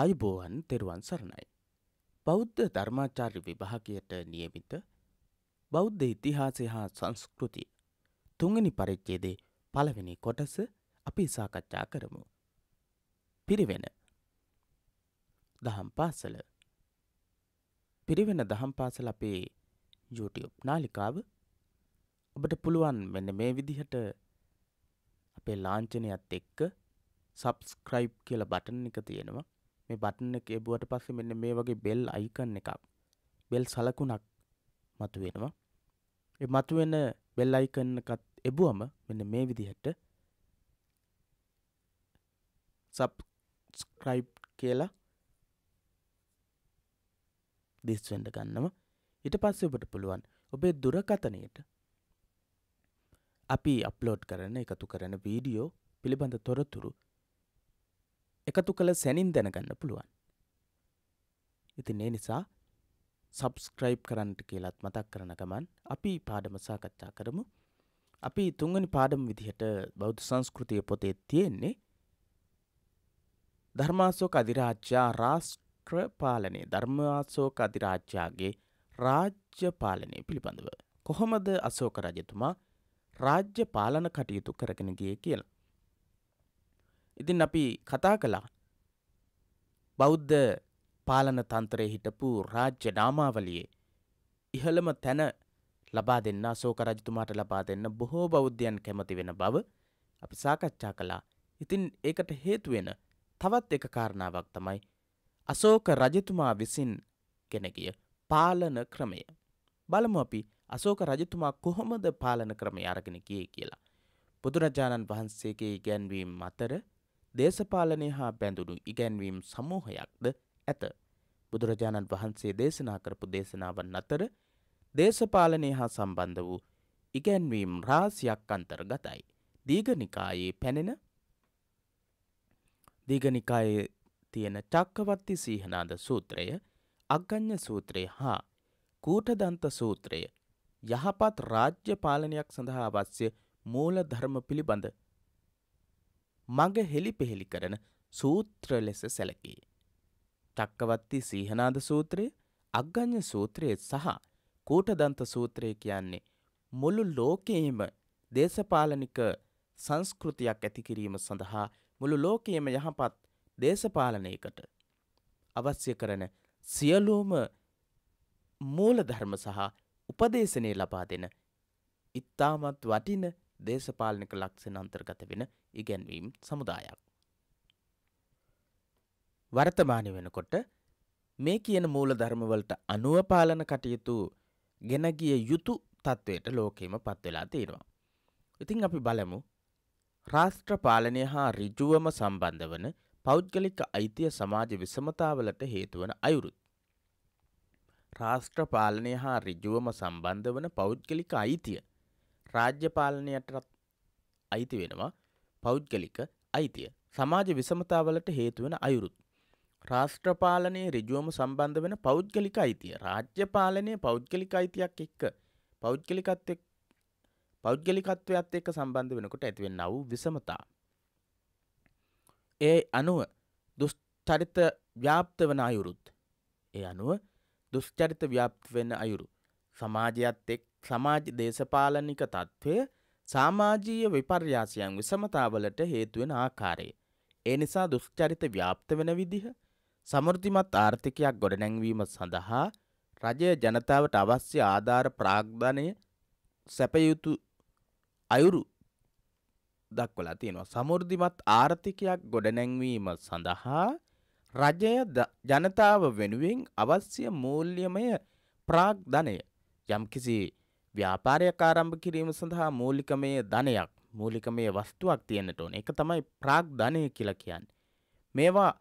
ආයුබෝවන් තෙරුවන් සරණයි. බෞද්ධ ධර්මාචාර්ය විභාගයට නියමිත බෞද්ධ ඉතිහාසය හා සංස්කෘතිය තුංගනි පරිච්චේදේ පළවෙනි කොටස අපි සාකච්ඡා කරමු. පිරිවෙන දහම් පාසල පිරිවෙන දහම් පාසල අපේ YouTube නාලිකාව ඔබට පුළුවන් මෙන්න මේ විදිහට අපේ ලාංචනයත් එක්ක සබස්ක්‍රයිබ් කියල බටන එක තියෙනවා මේ බටන් එක එබුවට පස්සේ මෙන්න මේ වගේ බෙල් අයිකන් එකක් බෙල් සලකුණක් මතු වෙනවා ඒ මතු වෙන බෙල් අයිකන් එකත් එබුවම මෙන්න මේ විදිහට සබ්ස්ක්‍රයිබ් කියලා දිස් වෙන්න ගන්නවා ඊට පස්සේ ඔබට පුළුවන් ඔබේ දුරකථනයට අපි අප්ලෝඩ් කරන එකතු කරන වීඩියෝ පිළිබඳ තොරතුරු එකතු කළ සැනින් දැනගන්න පුළුවන්. ඉතින් ඒ නිසා සබස්ක්‍රයිබ් කරන්නට කියලත් මතක් කරන ගමන් අපි පාඩම සාකච්ඡා කරමු. අපි තුන්වනි පාඩම විදිහට බෞද්ධ සංස්කෘතිය පොතේ තියෙන්නේ ධර්මාසෝක අධිරාජ්‍යා රාෂ්ට්‍ර පාලනය ධර්මාසෝක අධිරාජ්‍යාගේ රාජ්‍ය පාලනය පිළිබඳව. කොහොමද අසෝක රජතුමා රාජ්‍ය පාලන කටයුතු කරගෙන ගිය කියලා. ඉතින් අපි කතා කළා බෞද්ධ පාලන තන්ත්‍රයේ හිටපු රාජ්‍ය නාමාවලියේ ඉහළම තැන ලබා දෙන්න අසෝක රජතුමාට ලබා දෙන්න බොහෝ බෞද්ධයන් කැමති වෙන බව අපි සාකච්ඡා කළා. ඉතින් ඒකට හේතු වෙන තවත් එක කාරණාවක් තමයි අසෝක රජතුමා විසින් ගෙන ගිය පාලන ක්‍රමය. බලමු අපි අසෝක රජතුමා කොහොමද පාලන ක්‍රමය අරගෙන ගියේ කියලා. බුදුරජාණන් වහන්සේගේ ඉගැන්වීම් අතර දේශපාලනය හා බැඳුණු ඉගැන්වීම් සමූහයක්ද ඇත. බුදුරජාණන් වහන්සේ දේශනා කරපු දේශනාවන් අතර දේශපාලනය හා සම්බන්ධ වූ ඉගැන්වීම් රාසියක් අන්තර්ගතයි. දීගනිකායේ පැනෙන දීගනිකායේ තියෙන චක්කවත්ති සීහනාද සූත්‍රය අග්ගඥ සූත්‍රය හා කූටදන්ත සූත්‍රය යහපත් රාජ්‍ය පාලනයක් සඳහා අවශ්‍ය මූල ධර්ම පිළිබඳ මග හෙළි පෙහෙළි කරන සූත්‍ර ලෙස සැලකේ. චක්කවත්ති සීහනාද සූත්‍රය අග්ගඥ සූත්‍රයේ සහ කූටදන්ත සූත්‍රය කියන්නේ මුළු ලෝකයේම දේශපාලනික සංස්කෘතියක් ඇතිකිරීම සඳහා මුළු ලෝකයේම යහපත් දේශපාලනයකට අවශ්‍ය කරන සියලුම මූලධර්ම සහ උපදේශනය ලබා දෙන ඉතාමත් වටින දේශපාලනික ලක්ෂණ අන්තර්ගත වෙන ඉගැන්වීම් සමුදායක්. වර්තමාන වෙනකොට මේ කියන මූල ධර්මවලට අනුවපාලන කටයුතු ගෙනගිය යුතු තත්ත්වයට ලෝකෙම පත්වෙලා තේරවා. ඉතිං අපි බලමු රාෂ්ට්‍රපාලනය හා රිජුවම සම්බන්ධ වන පෞද්ගලික අයිතිය සමාජ විසමතාවලට හේතුවන අයුරුත්. රාෂ්ට්‍රපාලනය හා රිජුවම සම්බන්ධ වන පෞද්ගලික අයිතිය රාජ්‍ය පාලනයටත් අයිති වෙනවා පෞද්ගලික අයිතිය. සමාජ විසමතාවලට හේතුවෙන අයුරුත්. රාෂ්ට්‍රපාලනයේ රිජුවම සම්බන්ධ වෙන පෞද්ගලික අයිතිය. රාජ්‍ය පාලනය පෞද්ගලික අයිතියක් එක්ක පෞද්ගලිකත් පෞද්ගලිකත්වයක්ත් එක්ක සම්බන්ධ වෙනකොට ඇතිවෙන්න වූ විසමතා. ඒ අනුව දුස්චරිත ව්‍යාප්ත වන අයුරුත්. ඒ අනුව දුස්චරිත ව්‍යාප්ත වෙන අයුරු. සමාජයත් එක් සමාජ දේශපාලනික තත්ත්වය සාමාජීය විපර්යාසයන් විසමතාවලට හේතුවෙන ආකාරය. ඒ නිසා දුෂ්චරිත ව්‍යාප්ත වෙන විදිහ සමෘතිමත් ආර්ථිකයක් ගොඩනැංවීම සඳහා රජය ජනතාවට අවශ්‍ය ආධාර ප්‍රාග්ධනය සැපයුතු අයුරු දක්වලා තියෙනවා. සමෘද්ධිමත් ආර්ථිකයක් ගොඩනැංවීම සඳහා රජය ජනතාව වෙනුවෙන් අවශ්‍ය මූල්‍යමය ප්‍රාග්ධනය යම්කිසි ව්‍යාපාරයක් ආරම්භ කිරීම සඳහා මූලිකමය ධනයක් මූලිකමය වස්තුවක් තියෙන්න්නට ඕන එක තමයි ප්‍රාග් ධනය කියලා කියන්න. මේවා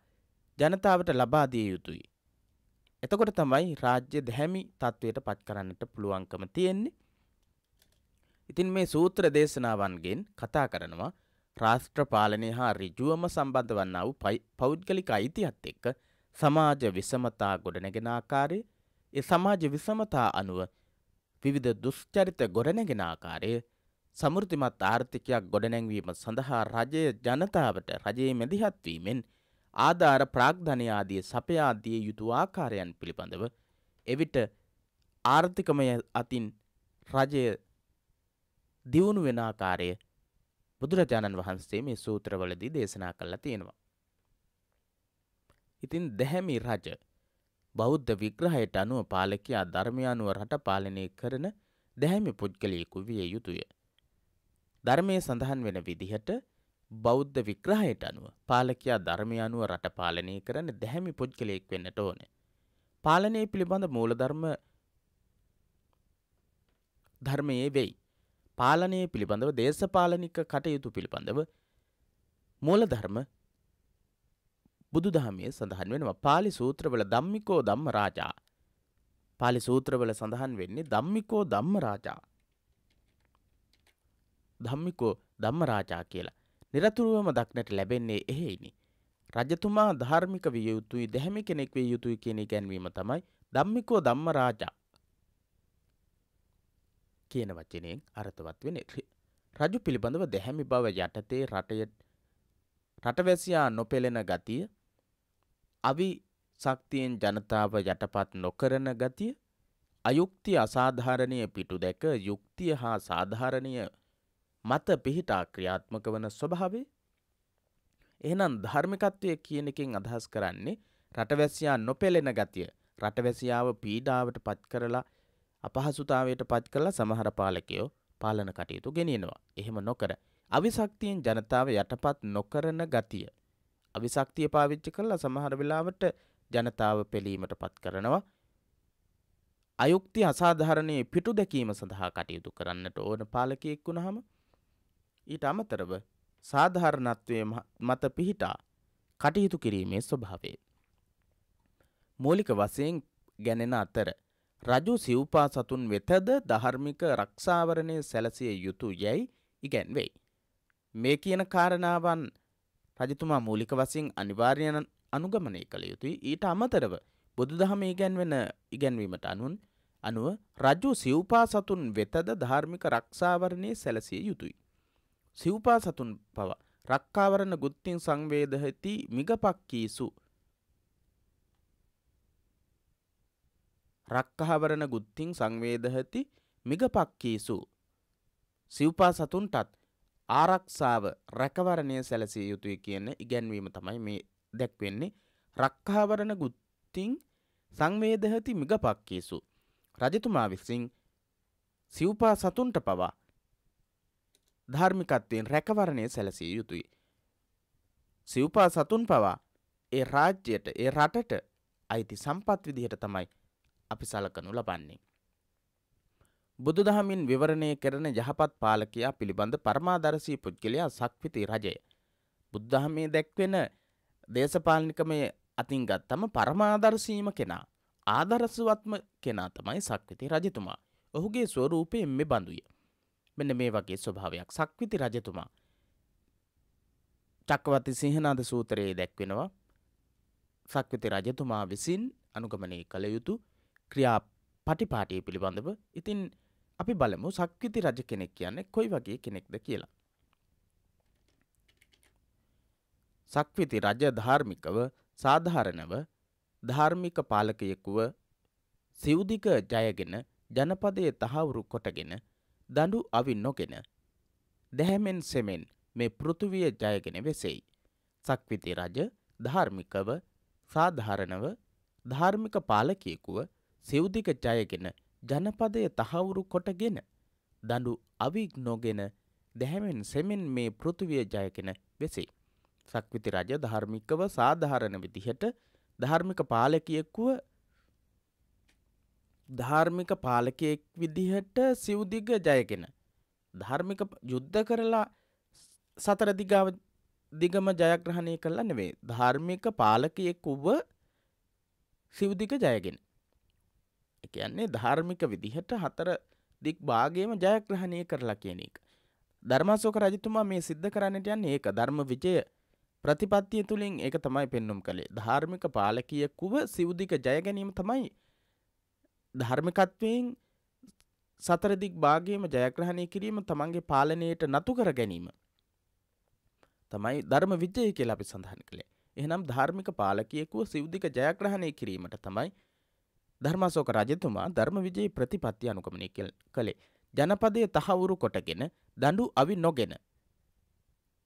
ජනතාවට ලබාදිය යුතුයි. එතකොට තමයි රාජ්‍ය දැහැමි තත්ත්වයට පත් කරන්නට පුළුවන්කම තියෙන්නේ. ඉතින් මේ සූත්‍ර දේශනාවන්ගෙන් කතා කරනවා රාෂ්ට්‍ර පාලනය හා රිජුවම සම්බන්ධ වන්නා වූ පෞද්ගලික අයිතිහත් එක්ක සමාජ විසමතා ගොඩනැගෙන ආකාරය ඒ සමාජ විසමතා අනුව විවිධ දුෂ්චරිත ගොඩනැගෙන ආකාරය සමෘතිමත් ආර්ථිකයක් ගොඩනැංවීම සඳහා රජය ජනතාවට රජයේ මැදිහත්වීමෙන් ආධාර ප්‍රාග්ධනයාදිය සපයාදිය යුතු ආකාරයන් පිළිබඳව එවිට ආර්ථිකමය අතින් රජය දියුණු වෙන ආකාරය බුදුරජාණන් වහන්සේ මේ සූත්‍රවලදී දේශනා කළා තියෙනවා. ඉතින් දැහැමි රජ බෞද්ධ විග්‍රහයට අනුව පාලකයා ධර්මය අනුව රට පාලනය කරන දැහැමි පුද්ගලයෙකු විය යුතුය. ධර්මය සඳහන් වෙන විදිහට බෞද්ධ විග්‍රහයට අනුව පාලකයා ධර්මය අනුව රට පාලනය කරන දැහැමි පුද්ගලයෙක් වෙන්නට ඕන. පාලනය පිළිබඳ මූලධර්ම ධර්මයේ වෙයි. පාලනය පිළිබඳව දේශපාලනික කටයුතු පිළිබඳව මූලධර්ම බුදුදහමේ සඳහන් වෙනවා පාලි සූත්‍රවල ධම්මිකෝ ධම්ම රාජා. පාලි සූත්‍රවල සඳහන් වෙන්නේ ධම්මිකෝ ධම්ම රාජා. ධම්මිකෝ ධම්ම රාජා කියලා. නිරතුරුවම දක්නට ලැබෙන්නේ එහෙයිනි. රජතුමා ධාර්මික විය යුතුයි දැහැමි කෙනෙක් විය යුතුයි කියන ඉගැන්වීම තමයි ධම්මිකෝ ධම්ම රාජා කියන වචනයෙන් අර්ථවත් වෙන රජු පිළිබඳව දැහැමි බව යටතේ රටය රටවැසියා නොපෙළෙන ගතිය අවි ශක්තියෙන් ජනතාව යටපත් නොකරන ගතිය අයුක්ති අසාධාරණය පිටු දැක යුක්තිය හා සාධාරණය මත පිහිටා ක්‍රියාත්මක වන ස්වභාවේ එහෙනම් ධර්මිකත්වය කියන එකෙන් අදහස් කරන්නේ රටවැසියා නොපෙළෙන ගතිය රටවැසියාව පීඩාවට පත් කරලා අපහසුතාවයට පත් කරලා සමහර පාලකයෝ පාලන කටයුතු ගෙනෙනවා. එහෙම නොකර අවිශක්තියෙන් ජනතාව යටපත් නොකරන ගතිය අවිශක්තිය පාවිච්චි කරලා සමහර වෙලාවට ජනතාව පෙළීමට පත් කරනවා. අයුක්ති අසාධාරණයේ පිටු දැකීම සඳහා කටයුතු කරන්නට ඕන පාලකයෙක් වුණහම ඊට අමතරව සාධාරණත්වය මත පිහිටා කටයුතු කිරීමේ ස්වභාවේ. මූලික වසයෙන් ගැනෙන අතර රජු සිව්පා සතුන් වෙතද ධර්මික රක්ෂාවරණය සැලසිය යුතු යැයි ඉගැන්වෙයි. මේ කියන කාරණාවන් රජතුමා මූලික වසින් අනිවාර්යන අනුගමනය කළ යුතුයි ඊට අමතරව බුදුදහම ඉගැන්වෙන ඉගැන්වීමට අනුන් අනුව රජු සිව්පා සතුන් වෙතද ධාර්මික රක්ෂාවරණය සැලසිය යුතුයි. සිව්පා සතුන් පව රක්කාවරණ ගුත්තිං සංවේදහති මිගපක්කීසු රක්කහවරණ ගුත්තිං සංවේදහති මිගපක්කීසු සිව්පා සතුන්ටත් ආරක්ෂාව රැකවරණය සැලසිය යුතුය කියන ඉගැන්වීම තමයි මේ දැක්වෙන්නේ රක්කාවරණ ගුත්තිං සංවේදහති මිගපක්කේසු. රජතුමා විසින් සිව්පා සතුන්ට පවා ධර්මිකත්වයෙන් රැකවරණය සැලසිය යුතුයි. සිව්පා සතුන් පවා ඒ රාජ්‍යයට ඒ රටට අයිති සම්පත් විදිහට තමයි අපි සලකනු ලබන්නේ. බුදුදහමින් විවරණය කරන යහපත් පාලකයා පිළිබඳ පරමාදර්ශී පුද්ගලයා සක්විති රජය. බුද්ධහමේ දැක්වෙන දේශපාලනිකමය අතින් ගත්තම පරමාදර්ශීම කෙනා. ආදරසවත්ම කෙනා තමයි සක්විති රජතුමා. ඔහුගේ ස්වරූපය මෙ බඳුය. මෙන්න මේ වගේ ස්වභාවයක් සක්විති රජතුමා. චක්කවති සිංහනාද සූතරයේ දැක්වෙනවා සක්විති රජතුමා විසින් අනුගමනය කළ යුතු ක්‍රියා පටිපාටය පිළිබඳව ඉතින් අපි බලමු සක්විති රජ කෙනෙක් කියන්නේ කොයි වගේ කෙනෙක්ද කියලා. සක්විති රජ ධාර්මිකව සාධාරණව ධාර්මික පාලකයෙකුව සිව්දික ජයගෙන ජනපදයේ තහවුරු කොටගෙන දඬු අවි නොගෙන දැහැමෙන් සෙමෙන් මේ පෘථුවිය ජයගෙන වෙසෙයි. සක්විති රජ ධාර්මිකව සාධාරණව ධාර්මික පාලකයෙකුව සිව්දික ජයගෙන ජනපදය තහවුරු කොටගෙන දඩු අවික් නොගෙන දැහැමෙන් සෙමෙන් මේ පෘතිවිය ජයකෙන වෙසේ. සක්විති රජ ධර්මිකව සාධාරණ විදිහට ධර්මික පාලකයෙක්කුව ධාර්මික පාලකයෙක් විදිහට සිව්දිග ජයගෙන. ධර්මික යුද්ධ කරලා සතරදිගාව දිගම ජයග්‍රහණය කරලා නෙවේ ධාර්මික පාලකයෙක් වුව සිව්දික ජයගෙන. කියන්නේ ධාර්මික විදිහට හතර දික් භාගයම ජයග්‍රහණය කරලා කියන එක. ධර්මාශෝක රජතුමා මේ සිද්ධ කරන්නට යන්නේ ඒක ධර්ම විජය ප්‍රතිපත්තිය තුළින් ඒක තමයි පෙන්눔 කළේ. ධාර්මික පාලකයෙකුව සිවුදික ජය ගැනීම තමයි ධර්මිකත්වයෙන් සතර දික් භාගයේම ජයග්‍රහණය කිරීම තමන්ගේ පාලනයට නතු කර ගැනීම තමයි ධර්ම විජය කියලා අපි සඳහන් කළේ. එහෙනම් ධාර්මික පාලකයෙකුව සිවුදික ජයග්‍රහණය කිරීමට තමයි ධර්මාසෝක රජතුමා ධර්මවිජයේ ප්‍රතිපත්ති අනුගමනය කළේ. ජනපදය තහවුරු කොටගෙන දඬු අවි නොගෙන.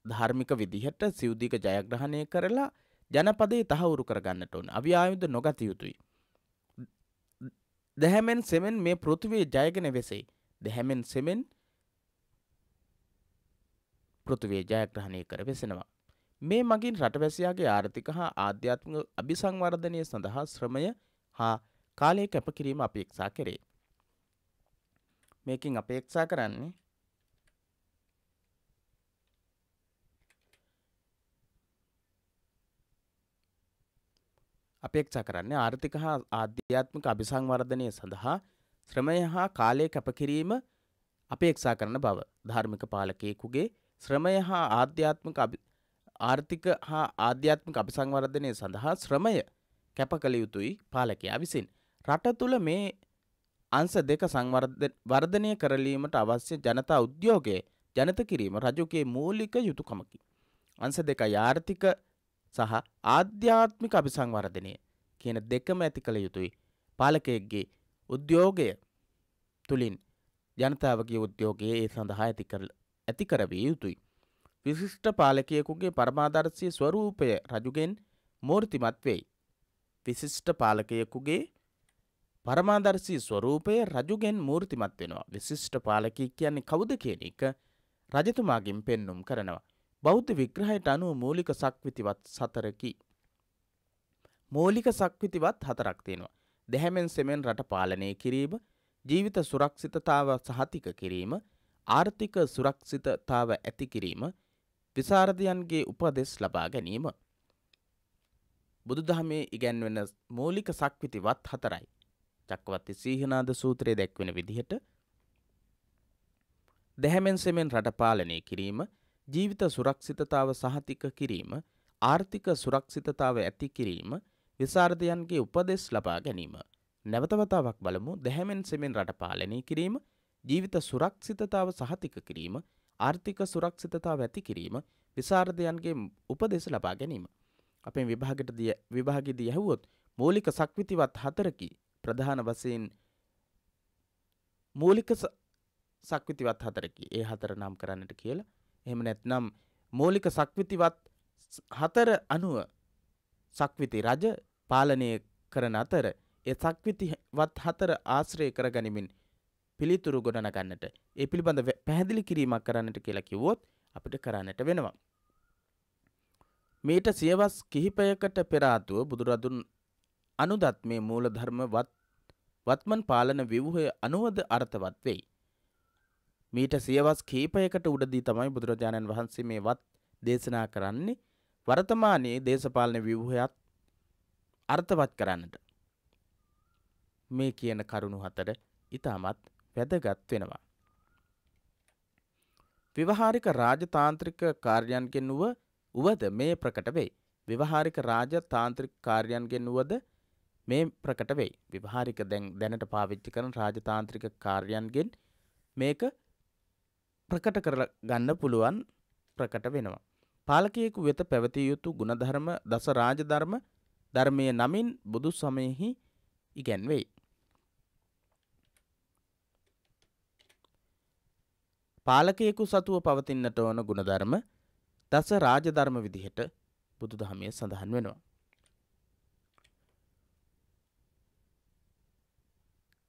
ධාර්මික විදිහට සිව්දික ජයග්‍රහණය කරලා ජනපදේ තහවුරු කරගන්නට ඕන අව්‍යායුධ නොගත යුතුයි. දැහැමෙන් සෙමෙන් මේ පෘථිවිය ජයගෙන වෙසෙයි. දැහැමෙන් සෙමෙන් පෘථිවිය ජයග්‍රහණය කර වෙසෙනවා. මේ මගින් රටවැසියාගේ ආර්ථික හා ආධ්‍යාත්මික අභිසංවර්ධනය සඳහා ශ්‍රමය හා කාලය කැපකිරීම අපේක්ෂා කරේ. මේකින් අපේක්ෂා කරන්නේ අපේක්ෂා කරන්නේ ආර්ථික හා ආධ්‍යාත්මික අභිසංවර්ධනය සඳහා ශ්‍රමය හා කාලය කැපකිරීම අපේක්ෂා කරන බව ධර්මික පාලකයෙකුගේ ශ්‍රමය හා ආධ්‍යාත්මික ආර්ථික හා ආධ්‍යාත්මික අභිසංවර්ධනය සඳහා ශ්‍රමය කැප කළ යුතුයි පාලකයා විසින්. රට තුළ මේ අංශ දෙක සංවර්ධනය කරලීමට අවශ්‍ය ජනතා උද්‍යෝගයේ ජනත කිරීම රජුගේ මූලික යුතුයකමකි. අංශ දෙක ආර්ථික සහ ආධ්‍යාත්මික අභිසංවර්ධනය කියන දෙකම ඇති කළ යුතුයි. පාලකයෙක්ගේ උද්‍යෝගය තුලින් ජනතාවගේ උද්‍යෝගයේ ඒ සඳහා ඇති කර ඇති කරවිය යුතුයි. විශිෂ්ට පාලකයෙකුගේ පරමාදර්ශී ස්වરૂපය රජුගෙන් මූර්තිමත් වෙයි. විශිෂ්ට පාලකයෙකුගේ පරමාදර්ශී ස්වරූපය රජුගෙන් මූර්තිමත් වෙනවා විශිෂ්ට පාලකී කියන්නේ කවුද කියන එක රජතුමාගින් පෙන්නුම් කරනවා. බෞද්ධ විග්‍රහයට අනුව මූලික සක්විතිවත් සතරකි. මූලික සක්විතිවත් හතරක් තියෙනවා. දැහැමෙන් සෙමෙන් රට පාලනය කිරීම, ජීවිත සුරක්ෂිතතාව සහතික කිරීම, ආර්ථික සුරක්ෂිතතාව ඇති කිරීම, විසරදයන්ගේ උපදෙස් ලබා ගැනීම. බුදුදහමේ ඉගැන්වෙන මූලික සක්විතිවත් හතරයි. චක්කවත්ති සීහනාද සූත්‍රයේ දැක්වෙන විදිහට දැහැමෙන් සෙමෙන් රට පාලනය කිරීම ජීවිත සුරක්ෂිතතාව සහතික කිරීම ආර්ථික සුරක්ෂිතතාව ඇති කිරීම විසාර්ධයන්ගේ උපදෙස් ලබා ගැනීම නැවතවතාවක් බලමු දැහැමෙන් සෙමෙන් රට පාලනය කිරීම ජීවිත සුරක්ෂිතතාව සහතික කිරීම ආර්ථික සුරක්ෂිතතාව ඇති කිරීම විසාර්ධයන්ගේ උපදෙස ලබා ගැනීම අපෙන් විභාගට විභාගෙදී ඇහුවොත් මූලික සක්විතිවත් හතරකි ප්‍රධාන වශයෙන් මූලික සක්විතිවත් හතරකි. ඒ හතර නම් කරන්නට කියලා. එහෙම නැත්නම් මූලික සක්විතිවත් හතර අනුව සක්විති රජ පාලනය කරන අතර ඒ සක්විතිවත් හතර ආශ්‍රය කරගනිමින් පිළිතුරු ගොඩනගන්නට ඒ පිළිබඳ පැහැදිලි කිරීමක් කරන්නට කියලා කිව්වොත් අපිට කරන්නට වෙනවා. මීට සියවස් කිහිපයකට පෙර ආතුව බුදුරදුන් අනුදත් මේ මූලධර්ම වත්මන් පාලන විවහය අනුවද අර්ථවත් වෙයි. මීට සියවස් කීපයකට උඩදී තමයි බුදුරජාණන් වහන්සේ මේ වත් දේශනා කරන්නේ වර්තමානයේ දේශපාලන විවහයත් අර්ථවත් කරන්නට. මේ කියන කරුණු හතර ඉතාමත් වැදගත් වෙනවා. විවහාරික රාජතාන්ත්‍රික කාර්යන්ගෙන් වුව උවද මේ ප්‍රකට වෙයි. විවහාරික රාජතාන්ත්‍රික කාර්යන්ගෙන් වුවද මේ ප්‍රකට වෙයි. විභාරික දැන් දැනට පාවිච්චි කරන රාජතාන්ත්‍රික කාර්යයන්ගෙන් මේක ප්‍රකට කරලා ගන්න පුළුවන් ප්‍රකට වෙනවා. පාලකයෙකු වෙත පැවතිය යුතු ගුණධර්ම දස රාජධර්ම ධර්මය නමින් බුදු සමයෙහි ඉගැන්වෙයි. පාලකයෙකු සතුව පවතින්නට ඕන ගුණධර්ම දස රාජධර්ම විදිහට බුදු දහමය සඳහන් වෙනවා.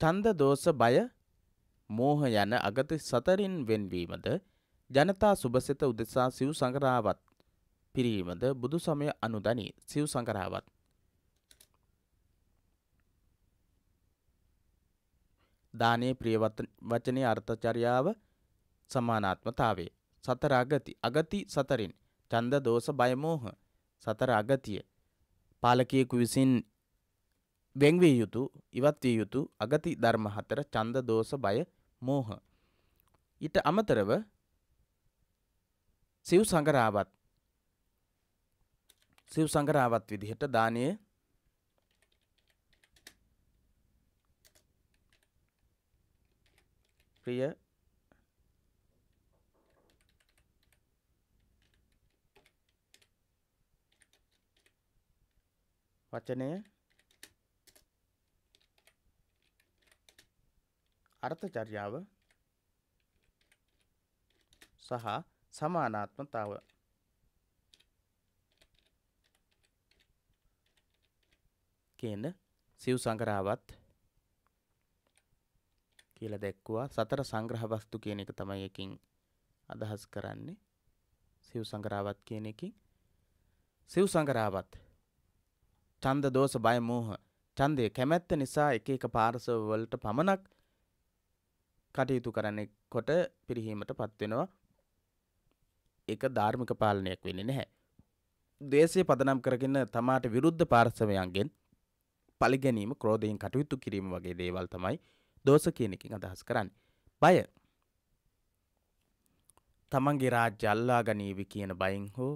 චන්ද දෝෂ බය මෝහ යන අගති සතරින් වෙන්වීමද ජනතා සුභසිත උදෙසා සිව් සංගරාවත් පිරීමද බුදු සමය අනුදනී සිව් සංගරාවත් දානයේ ප්‍රිය වචනයේ අර්ථචර්යාව සමානාත්මතාවේ සතර අගති අගති සතරින් ඡන්ද දෝෂ බය මෝහ සතර අගතිය පාලකයෙකු විසින් වෙන්විය යුතු ඉවත් විය යුතු අගති ධර්ම හතර ඡන්ද දෝෂ බය මෝහ ඊට අමතරව සිව් සංගරාවත් සිව් සංගරාවත් විදිහට දානයේ ප්‍රිය වචනය අර්ථචර්යාව සහ සමානාත්මතාව කියන සිව් සංග්‍රහවත් කියලා දැක්වුවා සතර සංග්‍රහ වස්තු කියන එක තමයි එකකින් අදහස් කරන්නේ සිව් සංග්‍රහවත් කියන එකින් සිව් සංග්‍රහවත් ඡන්ද දෝෂ බය මෝහ ඡන්දය කැමැත්ත නිසා එක එක පාර්ශව වලට පමණක් කටයුතු කරන්නේ කොට පිරිහීමට පත්වෙනවා එක ධාර්මික පාලනයක් වෙන්නේ නැහැ. දේශය පදනම් කරගෙන තමාට විරුද්ධ පාර්ශවයන්ගෙන් පලිගැනීම ක්‍රෝධයෙන් කටයුතු කිරීම වගේ දේවල් තමයි දෝස කියන එකින් අදහස් කරන්න. බය තමන්ගේ රාජ්‍ය අල්ලා ගනීවි කියන බයින් හෝ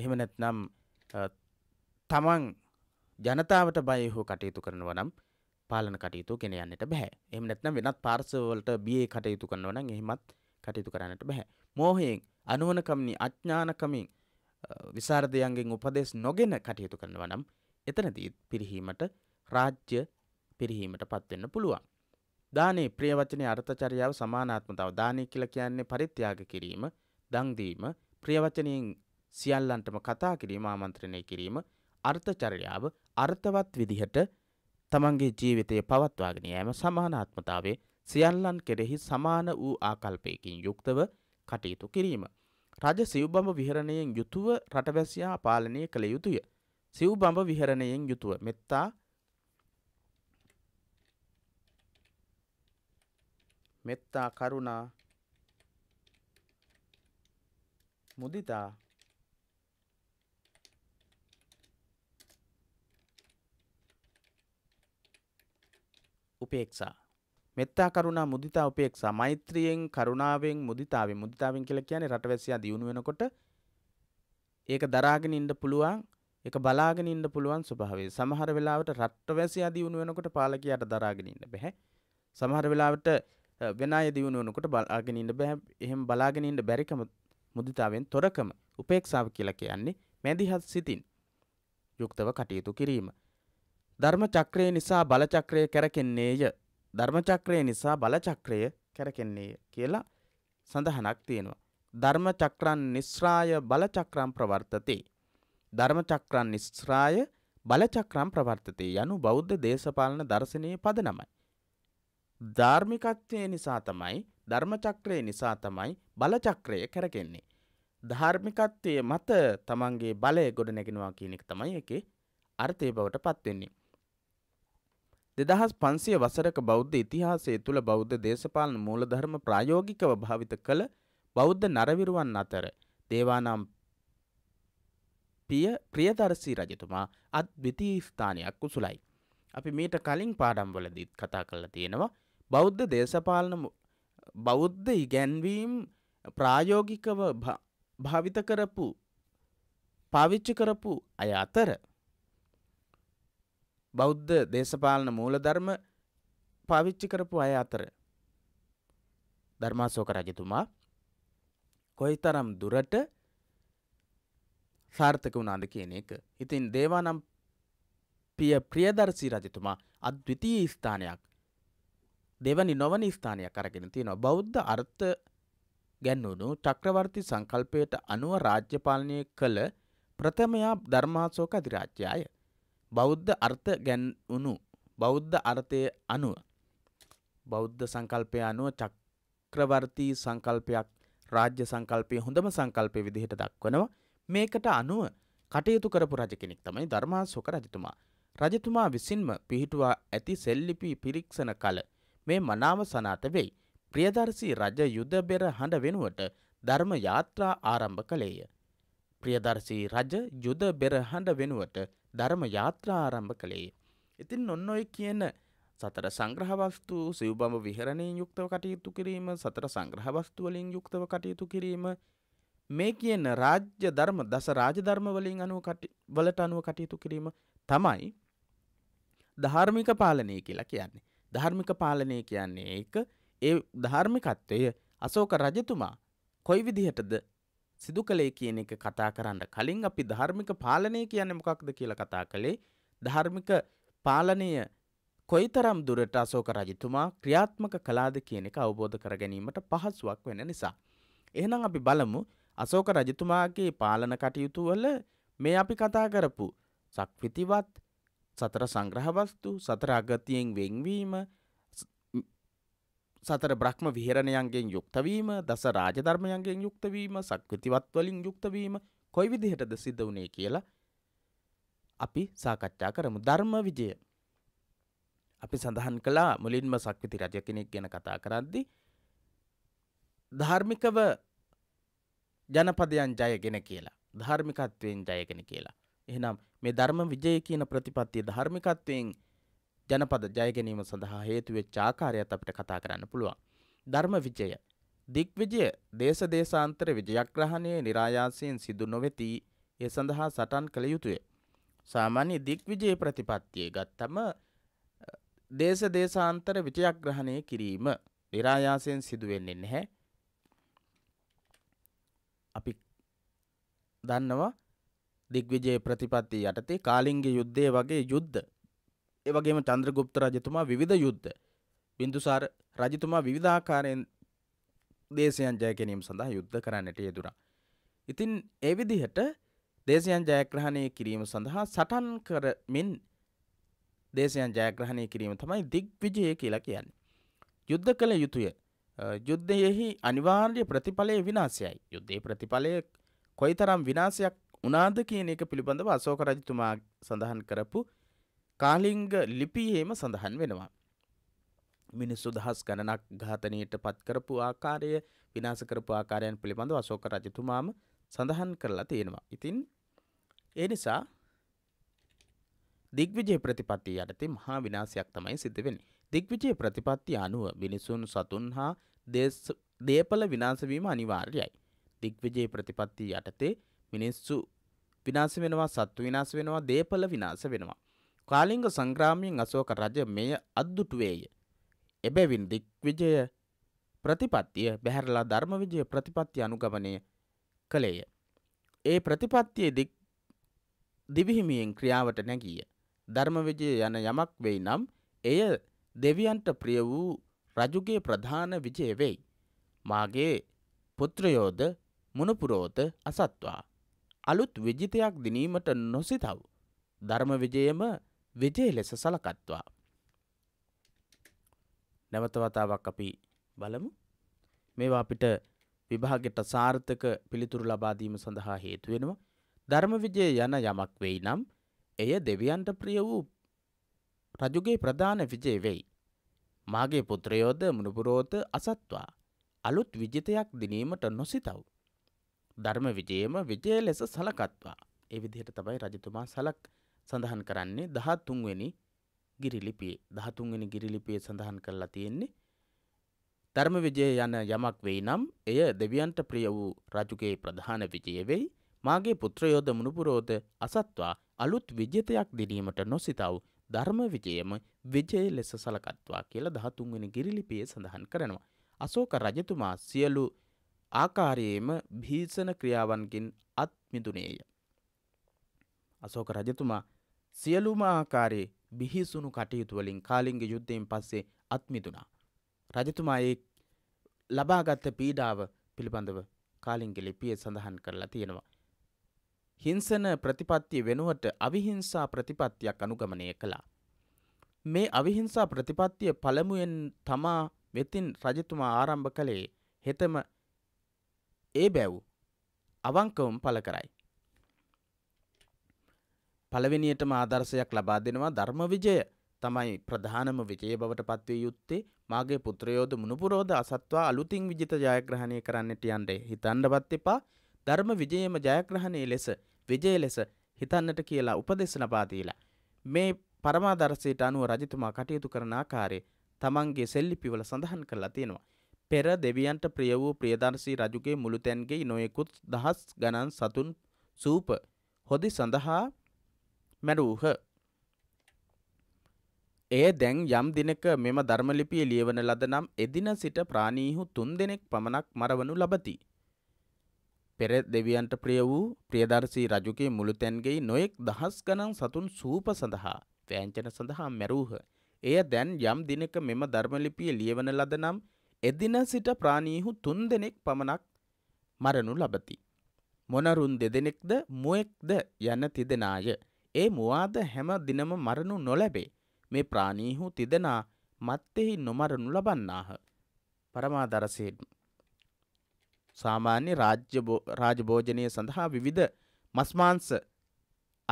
එහෙම නැත්නම් තමන් ජනතාවට බය හෝ කටයුතු කරනවා නම් පාලන කටයුතු ගෙන යන්නට බෑ. එහෙම නැත්නම් වෙනත් පාර්ශවවලට බියේ කටයුතු කරනවා නම් එහෙමත් කටයුතු කරන්නට බෑ. මෝහයෙන්, අනුවණකමින්, අඥානකමින් විසරදයන්ගෙන් උපදෙස් නොගෙන කටයුතු කරනවා නම් එතනදී පිරිහීමට රාජ්‍ය පිරිහීමට පත්වෙන්න පුළුවන්. දානේ ප්‍රියවචනයේ අර්ථචර්යාව සමානාත්මතාව. දානේ කියලා කියන්නේ පරිත්‍යාග කිරීම, දන් දීම, ප්‍රියවචනයෙන් සියල්ලන්ටම කතා කිරීම, ආමන්ත්‍රණය කිරීම, අර්ථචර්යාව අර්ථවත් විදිහට තමන්ගේ ජීවිතය පවත්වාගෙන යෑම සමානාත්මතාවේ සියල්ලන් කෙරෙහි සමාන වූ ආකල්පයකින් යුක්තව කටයුතු කිරීම. රජ සිව්බඹ විහරණයෙන් යුතුව රටවැසියා පාලනය කළ යුතුය. සිව්බඹ විහරණයෙන් යුතුව මෙත්තා මෙත්තා කරුණා මුදිතා උපේක්ෂා මෙත්තා කරුණා මුදිතා උපේක්ෂා මෛත්‍රියෙන් කරුණාවෙන් මුදිතාවෙන් මුදිතාවෙන් කියලා කියන්නේ රටවැසියා දියුණු වෙනකොට ඒක දරාගෙන ඉන්න පුළුවන් ඒක බලාගෙන ඉන්න පුළුවන් ස්වභාවය. සමහර වෙලාවට රටවැසියා දියුණු වෙනකොට පාලකයාට දරාගෙන ඉන්න බෑ. සමහර වෙලාවට වෙන අය දියුණු වෙනකොට බලාගෙන ඉන්න බෑ. එහෙම බලාගෙන ඉන්න බැරිකම මුදිතාවෙන් තොරකම උපේක්ෂාව කියලා කියන්නේ මැදිහත් සිතින් යුක්තව කටයුතු කිරීම. ධර්මචක්‍රය නිසා බලචක්‍රය කැරකෙන්නේය. ධර්මචක්‍රය නිසා බලචක්‍රය කැරකෙන්නේය කියලා සඳහනක් තියෙනවා. ධර්මචක්‍රන් නිස්්‍රාය බලචක්‍රම් ප්‍රවර්තතේ. ධර්මචක්‍රන් නිස්්‍රාය බලචක්‍රම් ප්‍රවර්තතේ යනු බෞද්ධ දේශපාලන දර්ශනයේ පදනමයි. ධාර්මිකත්වය නිසා තමයි ධර්මචක්‍රය නිසා තමයි බලචක්‍රය කැරකෙන්නේ. ධාර්මිකත්වය මත තමන්ගේ බලය ගොඩ නැගෙනවා කියන එක තමයි එකේ අර්ථය බවට පත්වෙන්නේ. දෙදහස් පන්සිය වසරක බෞද්ධ ඉතිහාසය තුළ බෞද්ධ දේශපාලන මූලධර්ම ප්‍රායෝගිකව භාවිත කළ බෞද්ධ නරවිරුවන් අතර දේවානම් පිය ප්‍රියදර්ශී රජතුමා අත් විතී ස්ථානයක් කුසුලයි. අපි මීට කලින් පාඩම්වලදීත් කතා කරලා තියෙනවා බෞද්ධ දේශපාලන බෞද්ධ ඉගැන්වීම් ප්‍රායෝගිකව භාවිත කරපු පාවිච්චි කරපු අය අතර බෞද්ධ දේශපාලන මූලධර්ම පාවිච්චි කරපු අය අතර ධර්මාශෝක රජතුමා කොයිතරම් දුරට සාර්ථක වුණාද කියන එක. ඉතින් දේවානම් පිය ප්‍රියදර්ශී රජතුමා අද්විතීය ස්ථානයක් දෙවනි නොවනි ස්ථානයක් අරගෙන තියෙනවා. බෞද්ධ අර්ථ ගැන්වුණු චක්‍රවර්ති සංකල්පයට අනුව රාජ්‍ය පාලනය කළ ප්‍රථමයා ධර්මාශෝක අධිරාජ්‍යය. බෞද්ධ අර්ථ ගැන්වුණු බෞද්ධ අර්ථය අනුව බෞද්ධ සංකල්පය අනුව චක්‍රවර්තී සංකල්පයක් රාජ්‍ය සංකල්පය හොඳම සංකල්පය විදිහට දක්වනවා මේකට අනුව කටයුතු කරපු රජ කෙනෙක් තමයි ධර්මාශෝක රජතුමා රජතුමා විසින්ම පිහිටුවා ඇති සෙල්ලිපි පිරික්සන කල මේ මනාව සනාත වෙයි ප්‍රියදර්ශී රජ යුද බෙර හඬ වෙනුවට ධර්ම යාත්‍රා ආරම්භ කළේය ප්‍රියදර්ශී රජ යුද බෙර හඬ වෙනුවට ධර්ම යාත්‍රා ආරම්භ කළේ. ඉතින් ඔන්න ඔය කියන සතර සංග්‍රහවස්තු සිව්බම විහරණයෙන් යුක්තව කටයුතු කිරීම සතර සංග්‍රහවස්තුවලින් යුක්තව කටයුතු කිරීම මේ කියන රාජ්‍ය ධර්ම දස රාජධර්මවලින් අනුව වලට අනුව කටයුතු කිරීම තමයි ධාර්මික පාලනය කියලා කියන්නේ. ධර්මික පාලනය කියන්නේ ඒක ඒ ධාර්මිකත්වය අසෝක රජතුමා කොයි විදිහටද සිදු කළේ කියන එක කතා කරන්න කලින් අපි ධර්මික පාලනය කියන්නේ මොකක්ද කියලා කතා කළේ ධර්මික පාලනය කොයිතරම් දුරට අශෝක රජතුමා ක්‍රියාත්මක කළාද කියන එක අවබෝධ කර ගැනීමට පහසුවක් වෙන නිසා. එහෙනම් අපි බලමු අශෝක රජතුමාගේ පාලන කටයුතු වල මේ අපි කතා කරපු සක්විතිවත් සතර සංග්‍රහවස්තු සතර අගතියෙන් වෙන්වීම සතර බ්‍රහ්ම විහරණයන්ගෙන් යුක්තවීම දස රාජධර්මයන්ගෙන් යුක්තවීම සක්විතිවත් වලින් යුක්තවීම කොයි විදිහටද සිද්ධ වුණේ කියලා අපි සාකච්ඡා කරමු ධර්ම විජය. අපි සඳහන් කළා මුලින්ම සක්විති රජ කෙනෙක් ගැන කතා කරද්දි ධාර්මිකව ජනපදයන් ජයගෙන කියලා ධාර්මිකත්වයෙන් ජයගෙන කියලා. එහෙනම් මේ ධර්ම විජය කියන ප්‍රතිපත්තිය ධාර්මිකත්වයෙන් ජනපද ජයගැනීම සඳහා හේතුවෙච් ආකාරයත් අපිට කතා කරන්න පුළුවන්. ධර්ම විජය. දික්විජය දේශ දේශාන්තර විජයග්‍රහණයේ නිරායාසයෙන් සිදු නොවෙති ඒ සඳහා සටන් කළ යුතුය. සාමාන්‍ය දික්විජයේ ප්‍රතිපත්තියේ ගත්තම දේශ දේශාන්තර විජයග්‍රහණය කිරීම නිරායාසයෙන් සිදුවෙන්නේ නැහැ. අපි දන්නවා දිග්විජයේ ප්‍රතිපත්ති යටතේ කාලිංග යුද්ධය වගේ යුද්ධ ඒවගේම චන්ද්‍රගුප්ත රජතුමා විවිධ යුද්ධ බින්දුසාර රජතුමා විවිධාකාරයෙන් දේශයන් ජය ගැනීම සඳහා යුද්ධ කරන්නට යෙදුනා. ඉතින් ඒ විදිහට දේශයන් ජයග්‍රහණය කිරීම සඳහා සටන් කරමින් දේශයන් ජයග්‍රහණය කිරීම තමයි දිග්විජය කියලා කියන්නේ. යුද්ධ කළ යුතුය. යුද්ධයෙහි අනිවාර්ය ප්‍රතිඵලය විනාශයයි. යුද්ධයේ ප්‍රතිඵලය කොයිතරම් විනාශයක් වුණාද කියන එක පිළිබඳව අශෝක රජතුමා සඳහන් කරපු කාලිංග ලිපියේම සඳහන් වෙනවා. මිනිස්සු දහස් ගණනක් ඝාතනයට පත්කරපු ආකාරය විනාශ කරපු ආකාරයන් පිළිබඳව අශෝක රජතුමාම සඳහන් කරලා තියෙනවා. ඉතින් ඒ නිසා දිග්විජය ප්‍රතිපත්තිය යටතේ මහා විනාශයක් තමයි සිද්ධ වෙන්නේ. දිග්විජය ප්‍රතිපත්තිය අනුව මිනිසුන් සතුන් හා දේපල විනාශ වීම අනිවාර්යයි. දිග්විජය ප්‍රතිපත්තිය යටතේ මිනිස්සු විනාශ වෙනවා, සත්තු විනාශ වෙනවා, දේපල විනාශ වෙනවා. කාලිංග සංග්‍රාමයෙන් අසෝක රජ මෙය අද්දුටුවේය. එබැවින් දික්විජය ප්‍රතිපත්තිය බැහැරලා ධර්මවිජය ප්‍රතිපත්ති අනුගමනය කළේය. ඒ ප්‍රතිපත්තියේ දික් දිවිහිමියෙන් ක්‍රියාවට නැගීය. ධර්මවිජය යන යමක් වෙයි නම් එය දෙවියන්ට ප්‍රිය වූ රජුගේ ප්‍රධාන විජය වෙයි. මාගේ පුත්‍රයෝද මුණපුරෝත අසත්වා. අලුත් විජිතයක් දිනීමට නොසිතව්. ධර්ම විජයම වෙදේ ලෙස සලකත්වා. නැවතවතාවක් අපි බලමු මේවා අපිට විභාගෙට සාර්ථක පිළිතුරු ලබාදීම සඳහා හේතුවෙනවා ධර්මවිජය යන යමක් වෙයි නම් එය දෙවියන්ට ප්‍රිය වූ රජුගේ ප්‍රධාන විජය වෙයි. මාගේ පුත්‍රයෝද මුණපුරෝත අසත්වා අලුත් විජිතයක් දිනීමට නොසිතව්. ධර්ම විජයම විජය ලෙස සලකත්වා එවිදිහට තමයි රජතුමා සලක් සඳහන් කරන්නේ දහත්තුන්වෙනි ගිරිලිපියේ දහතුන්වෙනි ගිරිලිපියේ සඳහන් කරලා තියෙන්නේ ධර්ම විජය යන යමක් වෙයි නම් එය දෙවියන්ට ප්‍රිය වූ රජුගේ ප්‍රධාන විජය වෙයි මාගේ පුත්‍රයෝද මුණුපුරෝද අසත්වා අලුත් විජතයක් දිනීමට නොසිතව් ධර්ම විජයම විජය ලෙස සලකත්වා කියලා දහතුන්වෙනි ගිරිලිපියේ සඳහන් කරනවා. අසෝක රජතුමා සියලු ආකාරයේම භීෂණ ක්‍රියාවන්ගෙන් අත්මිදුනේය. අසෝක රජතුමා සියලුම ආකාරයේ බිහිසුණු කටයුතුවලින් කාලින්ගේ යුද්ධයෙන් පස්සේ අත්මිදුනා. රජතුමා ඒ ලබාගත්ත පීඩාව පිළිබඳව කාලින්ගේ ලිපිය සඳහන් කරලා තියෙනවා. හිංසන ප්‍රතිපත්තිය වෙනුවට අවිහිංසා ප්‍රතිපත්තියක් අනුගමනය කළා. මේ අවිහිංසා ප්‍රතිපත්තිය පළමුුවෙන් තමා වෙතින් රජතුමා ආරම්භ කළේ හෙතම ඒ බැව් අවංකවම් පළ කරයි. පළවෙනියටම ආදර්ශයක් ලබා දෙනවා ධර්ම විජය තමයි ප්‍රධානම විජය බවට පත්විය යුත්තේ මාගේ පුත්‍රයෝද මුණපුරෝද අසත්වා අලුතින් විජිත ජයග්‍රහණය කරන්නට යන්ට හිතන්නවත් එපා ධර්ම විජයම ජයග්‍රහණය ලෙස විජය ලෙස හිතන්නට කියලා උපදෙස් ලබාදීලා. මේ පරමාදර්ශයට අනුව රජතුමා කටයුතු කරන ආකාරය තමන්ගේ සෙල්ලිපිවල සඳහන් කරලා තියෙනවා. පෙර දෙවියන්ට ප්‍රිය වූ ප්‍රියදර්ශී රජුගේ මුළුතැන්ගේ නොයෙකුත් දහස් ගණන් සතුන් සූප හොදි සඳහා මැරූහ. එය දැන් යම් දිනක මෙම ධර්මලිපිය ලියවන ලද නම් එදින සිට ප්‍රාණීහු තුන් දෙනෙක් පමණක් මරවනු ලබති. පෙර දෙවියන්ට ප්‍රිය වූ ප්‍රියදර්ශී රජුගේ මුළුතැන්ගෙයි නොයෙක් දහස් ගණන් සතුන් සූප සඳහා වෑංචන සඳහා මැරූහ. එය දැන් යම් දිනක මෙම ධර්මලිපිය ලියවන ලද නම් එදින සිට ප්‍රාණීහු තුන් දෙනෙක් පමණක් මරණු ලබති. මොනරුන් දෙදෙනෙක්ද මුවෙක්ද යන තිදෙනාය. ඒ මුවාද හැම දිනම මරණු නොලැබේ. මේ ප්‍රාණීහු තිදෙනා මත්තෙහි නොමරණු ලබන්නාහ. පරමාදරසයෙන්. සාමාන්‍ය රාජභෝජනය සඳහා විවිධ මස්මාංස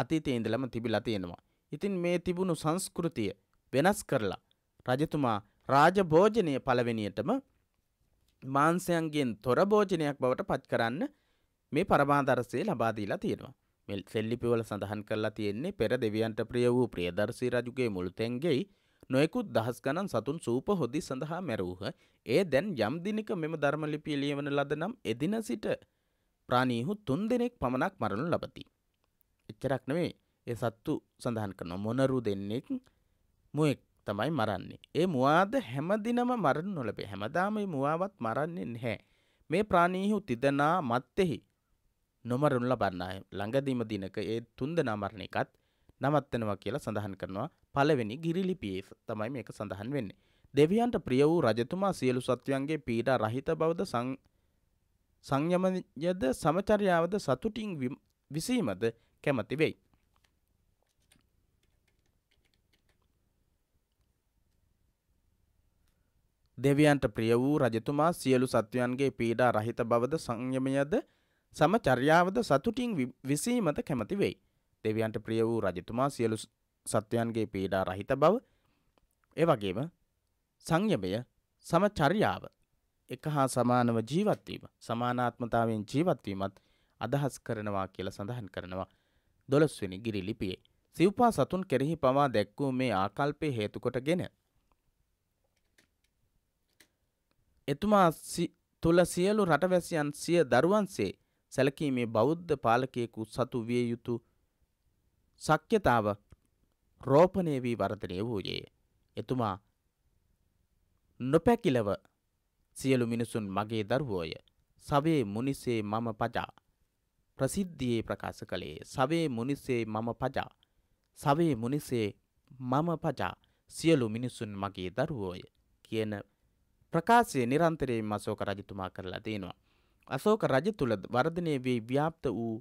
අතීතයේ ඉඳලම තිබිලා තියෙනවා. ඉතින් මේ තිබුණු සංස්කෘතිය වෙනස් කරලා රජතුමා රාජභෝජනය පළවෙනියටම මාංසයන්ගෙන් තොර භෝජනයක් බවට පත් කරන්න මේ පරමාදර්ශය ලබා දීලා තියෙනවා. සෙල්ලිපිවල සඳහන් කරලා තියෙන්නේ පෙර දෙවියන්ට ප්‍රිය වූ ප්‍රියදර්ශී රජුගේ මුළුතැන්ගෙයි නොයෙකුත් දහස් ගණන් සතුන් සූප හොදි සඳහා මැරූහ. ඒ දැන් යම් දිනක මෙම ධර්මලිපිය ලියවන ලද නම් එදින සිට ප්‍රාණීහු තුන් දෙනෙක් පමණක් මරණු ලබති. එච්චරක් නෙවෙයි. ඒ සත්තු සඳහන් කරන මොනරු දෙන්නෙක් මුවෙක් තමයි මරන්නේ. ඒ මුවාද හැමදිනම මරණ නොලබේ. හැමදාම මේ මුවාවත් මරන්නේ නැහැ. මේ ප්‍රාණීහු තිදනා මත්තෙහි නොමරුන් ලබන්නාය. ළඟදීම දිනක ඒ තුන්දෙනා මරණ එකත් නවත්වනවා කියලා සඳහන් කරනවා. පළවෙනි ගිරිලිපියේ තමයි මේක සඳහන් වෙන්නේ. දෙවියන්ට ප්‍රිය වූ රජතුමා සියලු සත්වයන්ගේ පීඩා රහිත බවද සංයමයද සමචර්යාවද සතුටින් විසීමද කැමති වෙයි. දෙවියන්ට ප්‍රිය වූ රජතුමා සියලු සත්වයන්ගේ පීඩා රහිත බවද සංයමයද සම චර්යාවද සතුටින් විසීමද කැමති වෙයි. දෙවියන්ට ප්‍රිය වූ රජතුමා සියලු සත්වයන්ගේ පීඩා රහිත බව ඒ වගේම සංයමය සමචර්යාව එක හා සමානව ජීවත්වීම සමානාත්මතාවෙන් ජීවත්වීමත් අදහස් කරනවා කියල සඳහන් කරනවා දොළොස්වෙනි ගිරි ලිපියේ. සිව්පා සතුන් කෙරෙහි පවා දැක්වූ මේ ආකල්පය හේතුකොට ගෙන. එතුමා තුළ සියලු රටවැසියන් සිය දරුවන්සේ සැලකීමේ බෞද්ධ පාලකයෙකු සතු විය යුතු සක්්‍යතාව රෝපණය වී වර්ධනය වූයේ. එතුමා නොපැකිලව සියලු මිනිසුන් මගේ දරුවෝය. සවේ මුනිසේ මම පජා. ප්‍රසිද්ධියේ ප්‍රකාශ කළේ සවේ මුනිසේ මම පජා. සවේ මුනිසේ මම පජා සියලු මිනිසුන් මගේ දරුවෝය කියන ප්‍රකාශය නිරන්තරයෙන් මසෝක රජතුමා කරලා තියෙනවා. අශෝක රජ තුළ වර්ධනය වී ව්‍යාප්ත වූ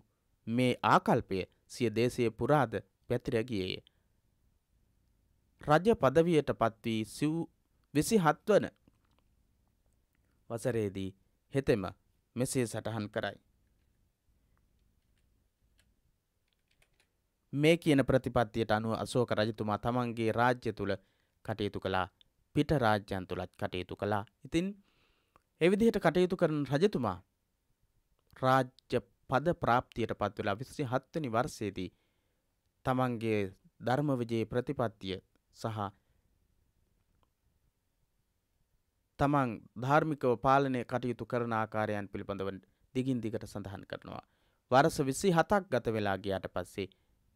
මේ ආකල්පය සිය දේශය පුරාද පැතිර ගියේය. රජ පදවියට පත්වී සිව් විසි හත්වන වසරේදී හෙතෙම මෙසේ සටහන් කරයි. මේ කියන ප්‍රතිපත්තියට අනුව අශෝක රජතුමා තමන්ගේ රාජ්‍ය තුළ කටයුතු කළා පිට රාජ්‍යන් තුළත් කටයුතු කළා ඉතින් එවිදිහට කටයුතු කරන රජතුමා රාජ්‍ය පද ප්‍රාප්තියට පත් වෙලා 27 වෙනි වර්ෂයේදී තමන්ගේ ධර්ම විජේ ප්‍රතිපත්තිය සහ තමන් ධාර්මිකව පාලනය කටයුතු කරන ආකාරයන් පිළිබඳව දිගින් දිගට සඳහන් කරනවා. වරස 27ක් ගත වෙලා ගියාට පස්සේ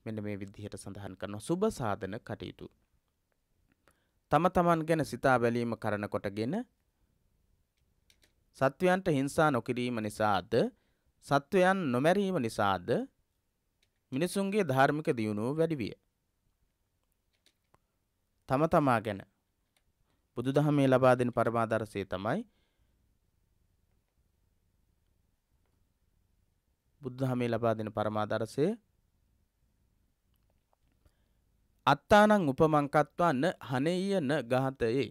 මෙන්න මේ විදිහට සඳහන් කරනවා සුබ සාධන කටයුතු. තම තමන් ගැන සිතා බැලීම කරනකොටගෙන සත්වයන්ට හිංසා නොකිරීම නිසාද සත්වයන් නොමැරීම නිසාද මිනිසුන්ගේ ධාර්මික දියුණුව වැඩිවිය. තම තමා ගැන බුදු දහමේ ලබා දෙන පරමාදර්ශය තමයි බුදු දහමේ ලබා දෙන පරමාදර්ශය අත්තානං උපමංකත්වා න හනෙය න ගාතයේ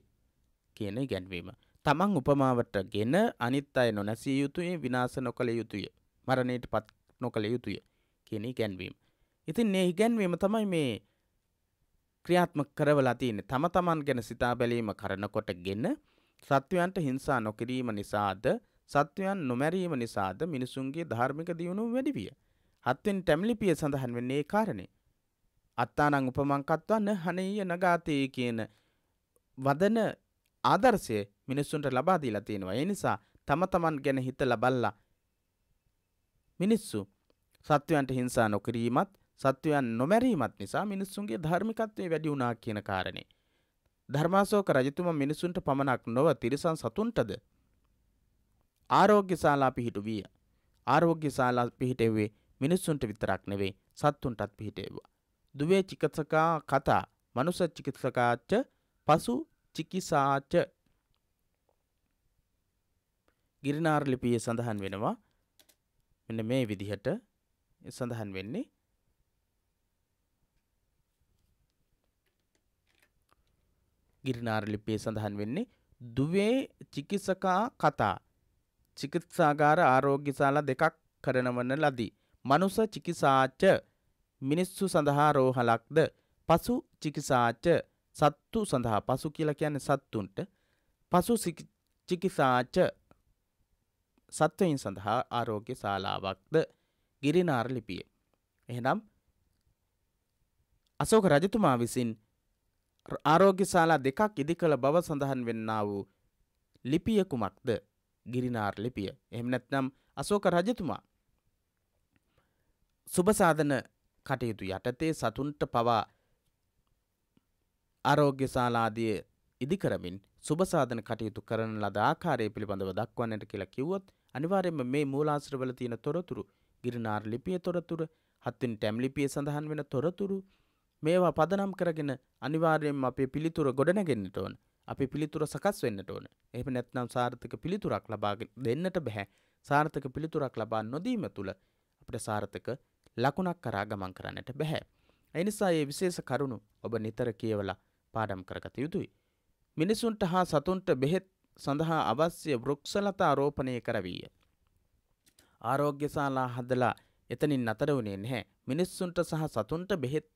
කියන ඉගැන්වීම. තමන් උපමාවට ගෙන අනිත් අය නොනැසිය යුතුය විනාශ නොකළ යුතුය. මරණයට පත් නොකළ යුතුය කියන ඉගැන්වීම. ඉතින් ඒ ඉගැන්වීම තමයි මේ ක්‍රියාත්ම කරවලා තියෙන තම තමන් ගැන සිතා බැලීම කරනකොට ගෙන සත්වයන්ට හිංසා නොකිරීම නිසාද සත්වයන් නොමැරීම නිසාද මිනිසුන්ගේ ධර්මික දියුණුව වැඩිවිය. හත්වෙන් ටැම්ලිපිය සඳහන් වෙන්නේ කාරණේ. අත්තානං උපමංකත්වන්න හනීය නගාතයේ කියන වදන ආදර්ශය මිනිස්සුන්ට ලබා දීලා තියෙනවා. ඒ නිසා තම තමන් ගැන හිත ලබල්ලා මිනිස්සු සත්වයන්ට හිංසා නොකිරීමත් සත්වයන් නොමැරීමත් නිසා මිනිස්සුන්ගේ ධර්මිකත්වය වැඩි වුණා කියන කාරණේ. ධර්මාසෝක රජතුම මිනිසුන්ට පමණක් නොව තිරිසන් සතුන්ටද ආරෝග්‍ය ශාලා පිහිටු විය. ආරෝග්‍ය ශාලා පිහිටෙව්වේ මිනිස්සුන්ට විතරක් නෙවෙයි සත්තුන්ටත් පිහිටෙව්වා. දුවේ චිකිත්සකා කතා මනුස චිකිත්සකාච්ච පසු චිකිසාච ගිරිනාර් ලිපියේ සඳහන් වෙනවා මෙන්න මේ විදිහට සඳහන් වෙන්නේ ගිරිනාර ලිපියේ සඳහන් වෙන්නේ දුවේ චිකිත්සකා කතා චිකිත්සාගාර ආරෝග්‍යශාලා දෙකක් කරනවන ලදී. මනුස චිකිසාච මිනිස්සු සඳහා රෝහලක්ද පසු චිකිසාච සත්තු සඳහා පසු කියලා කියන්නේ සත්තුන්ට පසු චිකිසාච සත්වයින් සඳහා ආරෝග්‍ය ශාලාවක්ද ගිරිනාර ලිපියේ. එහෙනම් අසෝක රජතුමා විසින් ආරෝග්‍ය ශාලා දෙකක් ඉදි කළ බව සඳහන් වෙන්නා වූ ලිපිය කුමක්ද? ගිරිනාර ලිපිය. එහෙම නැත්නම් අසෝක රජතුමා සුබසාධන කටයුතු යටතේ සතුන්ට පවා ආරෝග්‍ය ශාලාදිය ඉදිකරමින් සුබසාධන කටයුතු කරන ලද ආකාරය පිළිබඳව දක්වන්නට කියලා කිව්වොත් අනිවාර්යයෙන්ම මේ මූලාශ්‍රවල තියෙන තොරතුරු ගිරනාර් ලිපියේ තොරතුරු හත්වෙනි ටැම් ලිපියේ සඳහන් වෙන තොරතුරු මේවා පදනම් කරගෙන අනිවාර්යයෙන්ම අපේ පිළිතුර ගොඩනගෙන්නට ඕන. අපේ පිළිතුර සකස් වෙන්නට ඕන. එහෙම නැත්නම් සාර්ථක පිළිතුරක් ලබා දෙන්නට බෑ. සාර්ථක පිළිතුරක් ලබා නොදීම තුළ අපිට සාර්ථක ලකුණක් කරා ගමන් කරන්නට බෑ. ඒ නිසා මේ විශේෂ කරුණු ඔබ නිතර කියවලා පාඩම් කරගත යුතුයි. මිනිසුන්ට හා සතුන්ට බෙහෙත් සඳහා අවශ්‍ය වෘක්ෂලතා ආරෝපණය කරවීය. ආරෝග්‍යශාලා හදලා එතනින් නතර වුණේ නැහැ. මිනිස්සුන්ට සහ සතුන්ට බෙහෙත්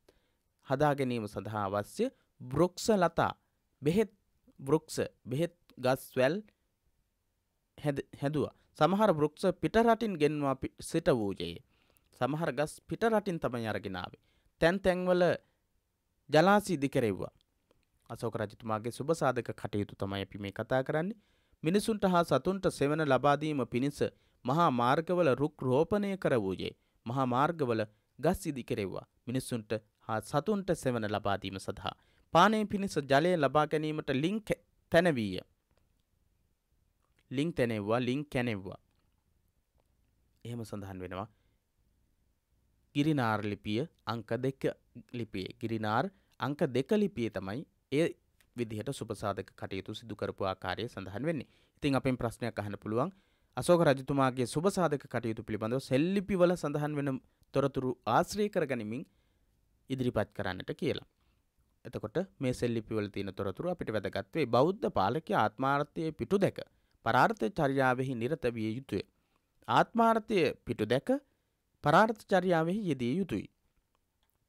හදා ගැනීම සඳහා අවශ්‍ය වෘක්ෂලතා බෙහෙත් වෘක්ෂ බෙහෙත් ගස්වැල් හැදුවා. සමහර වෘක්ෂ පිටරටින් ගෙන්වා සිට වූජයේ. සමහර ගස් පිටරටින් තමයි අරගෙන ආවේ. තැන් තැන්වල ජලාශ ඉදි කෙරෙව්වා. අසෝක රජතුමාගේ සුබ සාධක කටයුතු තමයි අපි මේ කතා කරන්නේ. මිනිසුන්ට හා සතුන්ට සෙවන ලබා දීම පිණිස මහා මාර්ගවල රුක් රෝපණය කර වූයේ. මහා මාර්ගවල ගස් ඉදි කෙරෙව්වා. මිනිසුන්ට හා සතුන්ට සෙවන ලබා දීම සඳහා. පානය පිණිස ජලය ලබා ගැනීමට ලිංක් තැනවීය. ලිංක් තැනෙව්වා ලිංක් කැනෙව්වා. එහෙම සඳහන් වෙනවා. ගිරිනාර් ලිපිය අංක දෙක ලිපියේ ගිරිනාර් අංක දෙක ලිපිය තමයි ඒ විදිහට සුපසාධක කටයුතු සිදුකරපු ආකාරය සඳහන් වෙන්නේ. ඉතින් අපෙන් ප්‍රශ්නයක් අහන්න පුළුවන්. අශෝක රජතුමාගේ සුබසාධක කටයුතු පිළිබඳව සෙල්ලිපිවල සඳහන් වෙන තොරතුරු ආශ්‍රය කරගනිමින් ඉදිරිපත් කරන්නට කියලා. එතකොට මේ සෙල්ලිපිවල තියෙන තොරතුරු අපිට වැදගත් වේ. බෞද්ධ පාලකයා ආත්මාර්ථයේ පිටු දැක පරාර්ථ චර්යාවෙහි නිරත විය යුතුය. ආත්මාර්ථයේ පිටු දැක පරාර්ථ චර්යාවෙහි යෙදිය යුතුය.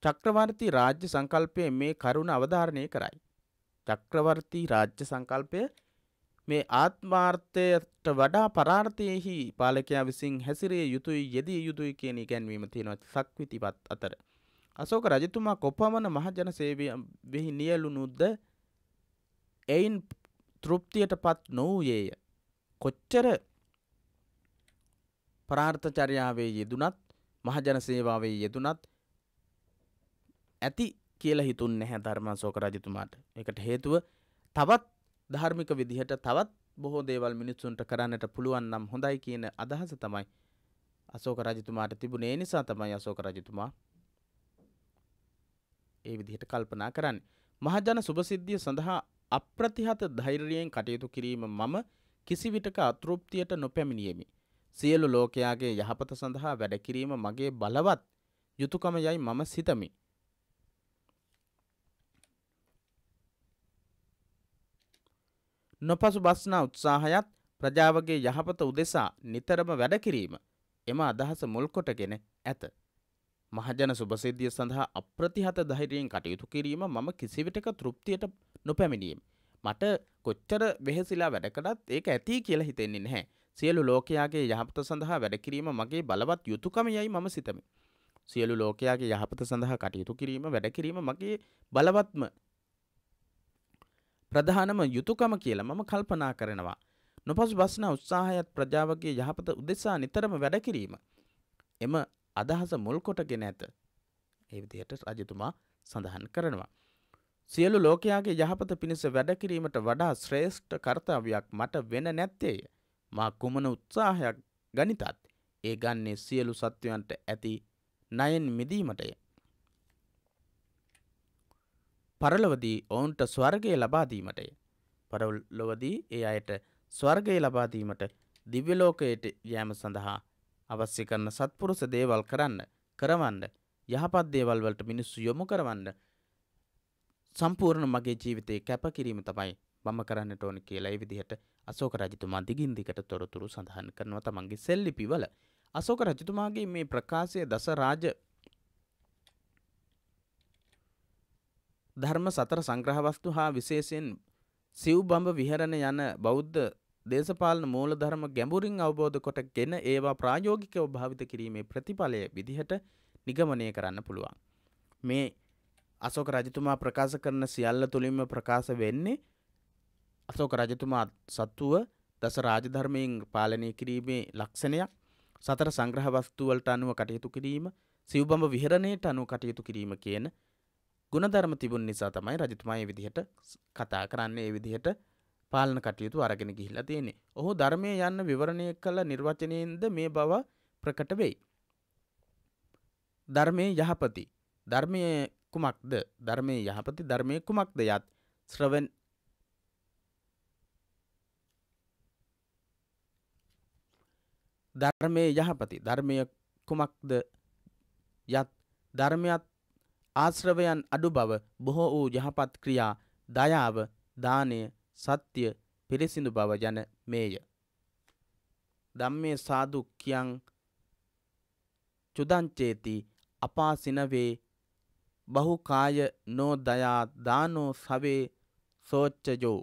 චක්‍රවර්ති රාජ්‍ය සංකල්පයේ මේ කරුණ අවධාරණය කරයි. චක්‍රවර්ති රාජ්‍ය සංකල්පය මේ ආත්මාර්ථයට වඩා පරාර්ථයෙහි පාලකයා විසින් හැසිරේ යුතුයි යෙදී යුතුයි කියන ඉගැන්වීම තියෙනවා සක්විතිපත් අතර. අශෝක රජතුමා කොපමණ මහජන සේවයෙහි නියලුණුද එයින් තෘප්තියටපත් නොවූයේය. කොච්චර පරාර්ථචර්යාවේ යෙදුනත් මහජන සේවාවේ යෙදුනත් ඇති කියල හිතුන් නැහැ ධර්මාසෝක රජතුමාට එකට හේතුව තවත් ධර්මික විදිහට තවත් බොහෝ දේවල් මිනිස්සුන්ට කරන්නට පුළුවන් නම් හොඳයි කියන අදහස තමයි අසෝක රජතුමාට තිබුණේ නිසා තමයි අසෝක රජතුමා ඒ විදිහට කල්පනා කරන්න. මහජන සුභසිද්ධිය සඳහා අප්‍රතිහත ධෛර්යයෙන් කටයුතු කිරීම මම කිසිවිටක අතෘප්තියට නොපැමිණියමි. සියලු ලෝකයාගේ යහපත සඳහා වැඩකිරීම මගේ බලවත් යුතුකම යයි මම සිතමි. නොපසු බස්නා උත්සාහයත් ප්‍රජාවගේ යහපත උදෙසා නිතරම වැඩකිරීම එම අදහස මුල්කොටගෙන ඇත. මහජන සුභසිද්ධිය සඳහා අප්‍රතිහත දහිරයෙන් කටයුතු කිරීම මම කිසිවිටක තෘප්තියට නොපැමිණීම. මට කොච්චර වෙහෙසිලා වැඩකටත් ඒක ඇති කියලා හිතෙන්නේ නැහැ. සියලු ලෝකයාගේ යහපත සඳහා වැඩකිරීම මගේ බලවත් යුතුකමයයි මම සිතමි. සියලු ලෝකයාගේ යහපත සඳහා කටයුතු කිරීම වැඩකිරීම මගේ බලවත්ම ප්‍රධානම යුතුයකම කියලා මම කල්පනා කරනවා. නොපසු බස්න උත්සාහයත් ප්‍රජාවගේ යහපත උදෙසා නිතරම වැඩ කිරීම. එම අදහස මුල් කොටගෙන ඇත. ඒ විදිහට රජතුමා සඳහන් කරනවා. සියලු ලෝකයාගේ යහපත පිණිස වැඩ කිරීමට වඩා ශ්‍රේෂ්ඨ කාර්යයක් මට වෙන නැත්තේය. මා කුමන උත්සාහයක් ගනිතත් ඒ ගන්නේ සියලු සත්වයන්ට ඇති ණයෙන් මිදීමටය. පරලොවදී ඔවුන්ට ස්වර්ගය ලබාදීමටය. පරලොවදී ඒ අයට ස්වර්ගය ලබාදීමට දිව්‍යලෝකයට යෑම සඳහා අවශ්‍ය කරන සත්පුරුස දේවල් කරන්න කරවන්න යහපත් දේවල් වලට මිනිස්සු යොමු කරවන්න සම්පූර්ණ මගේ ජීවිතේ කැප කිරීම තමයි මම කරන්නට ඕන කියලා ඒ විදිහට අශෝක රජතුමා දිගින් දිගට තොරතුරු සඳහන් කරනවා තමන්ගේ සෙල්ලිපිවල අශෝක රජතුමාගේ මේ ප්‍රකාශය දස රාජ ධර්ම සතර සංග්‍රහවස්තු හා විශේෂයෙන් සිව්බඹ විහරණ යන බෞද්ධ දේශපාලන මූලධර්ම ගැඹුරින් අවබෝධ කොට ගෙන ඒවා ප්‍රායෝගිකව භාවිත කිරීමේ ප්‍රතිඵලය විදිහට නිගමනය කරන්න පුළුවන්. මේ අසෝක රජතුමා ප්‍රකාශ කරන සියල්ල තුළින්ම ප්‍රකාශ වෙන්නේ අසෝක රජතුමා සත්තුව දස රාජධර්මයෙන් පාලනය කිරීමේ ලක්ෂණයක් සතර සංග්‍රහ වස්තුවලට අනුව කටයුතු කිරීම සිව්බඹ විහරණයට අනුව කටයුතු කිරීම කියන ගුණධර්ම තිබුණ නිසා තමයි රජතුමා ඒ විදිහට කතා කරන්නේ ඒ විදිහට පාලන කටයුතු අරගෙන ගිහිලා තියෙන්නේ. ඔහු ධර්මය යන්න විවරණය කළ නිර්වචනයෙන්ද මේ බව ප්‍රකට වෙයි. ධර්මයේ යහපති ධර්මය කුමක්ද ධර්මය යහපති ධර්මය කුමක්ද යත් ශ්‍රවන් ධර්මය යහපති ධර්මය කුමක්ද යත් ධර්මයත් ආශ්‍රවයන් අඩු බව බොහෝ වූ යහපත් ක්‍රියා දයාව දානය සත්‍ය පිරිසිදු බව යන මේය. ධම්මේ සාදු කියං චුදංචේති අපාසිනවේ බහුකාය නෝ දයා දානෝ සවේ සෝච්චජෝ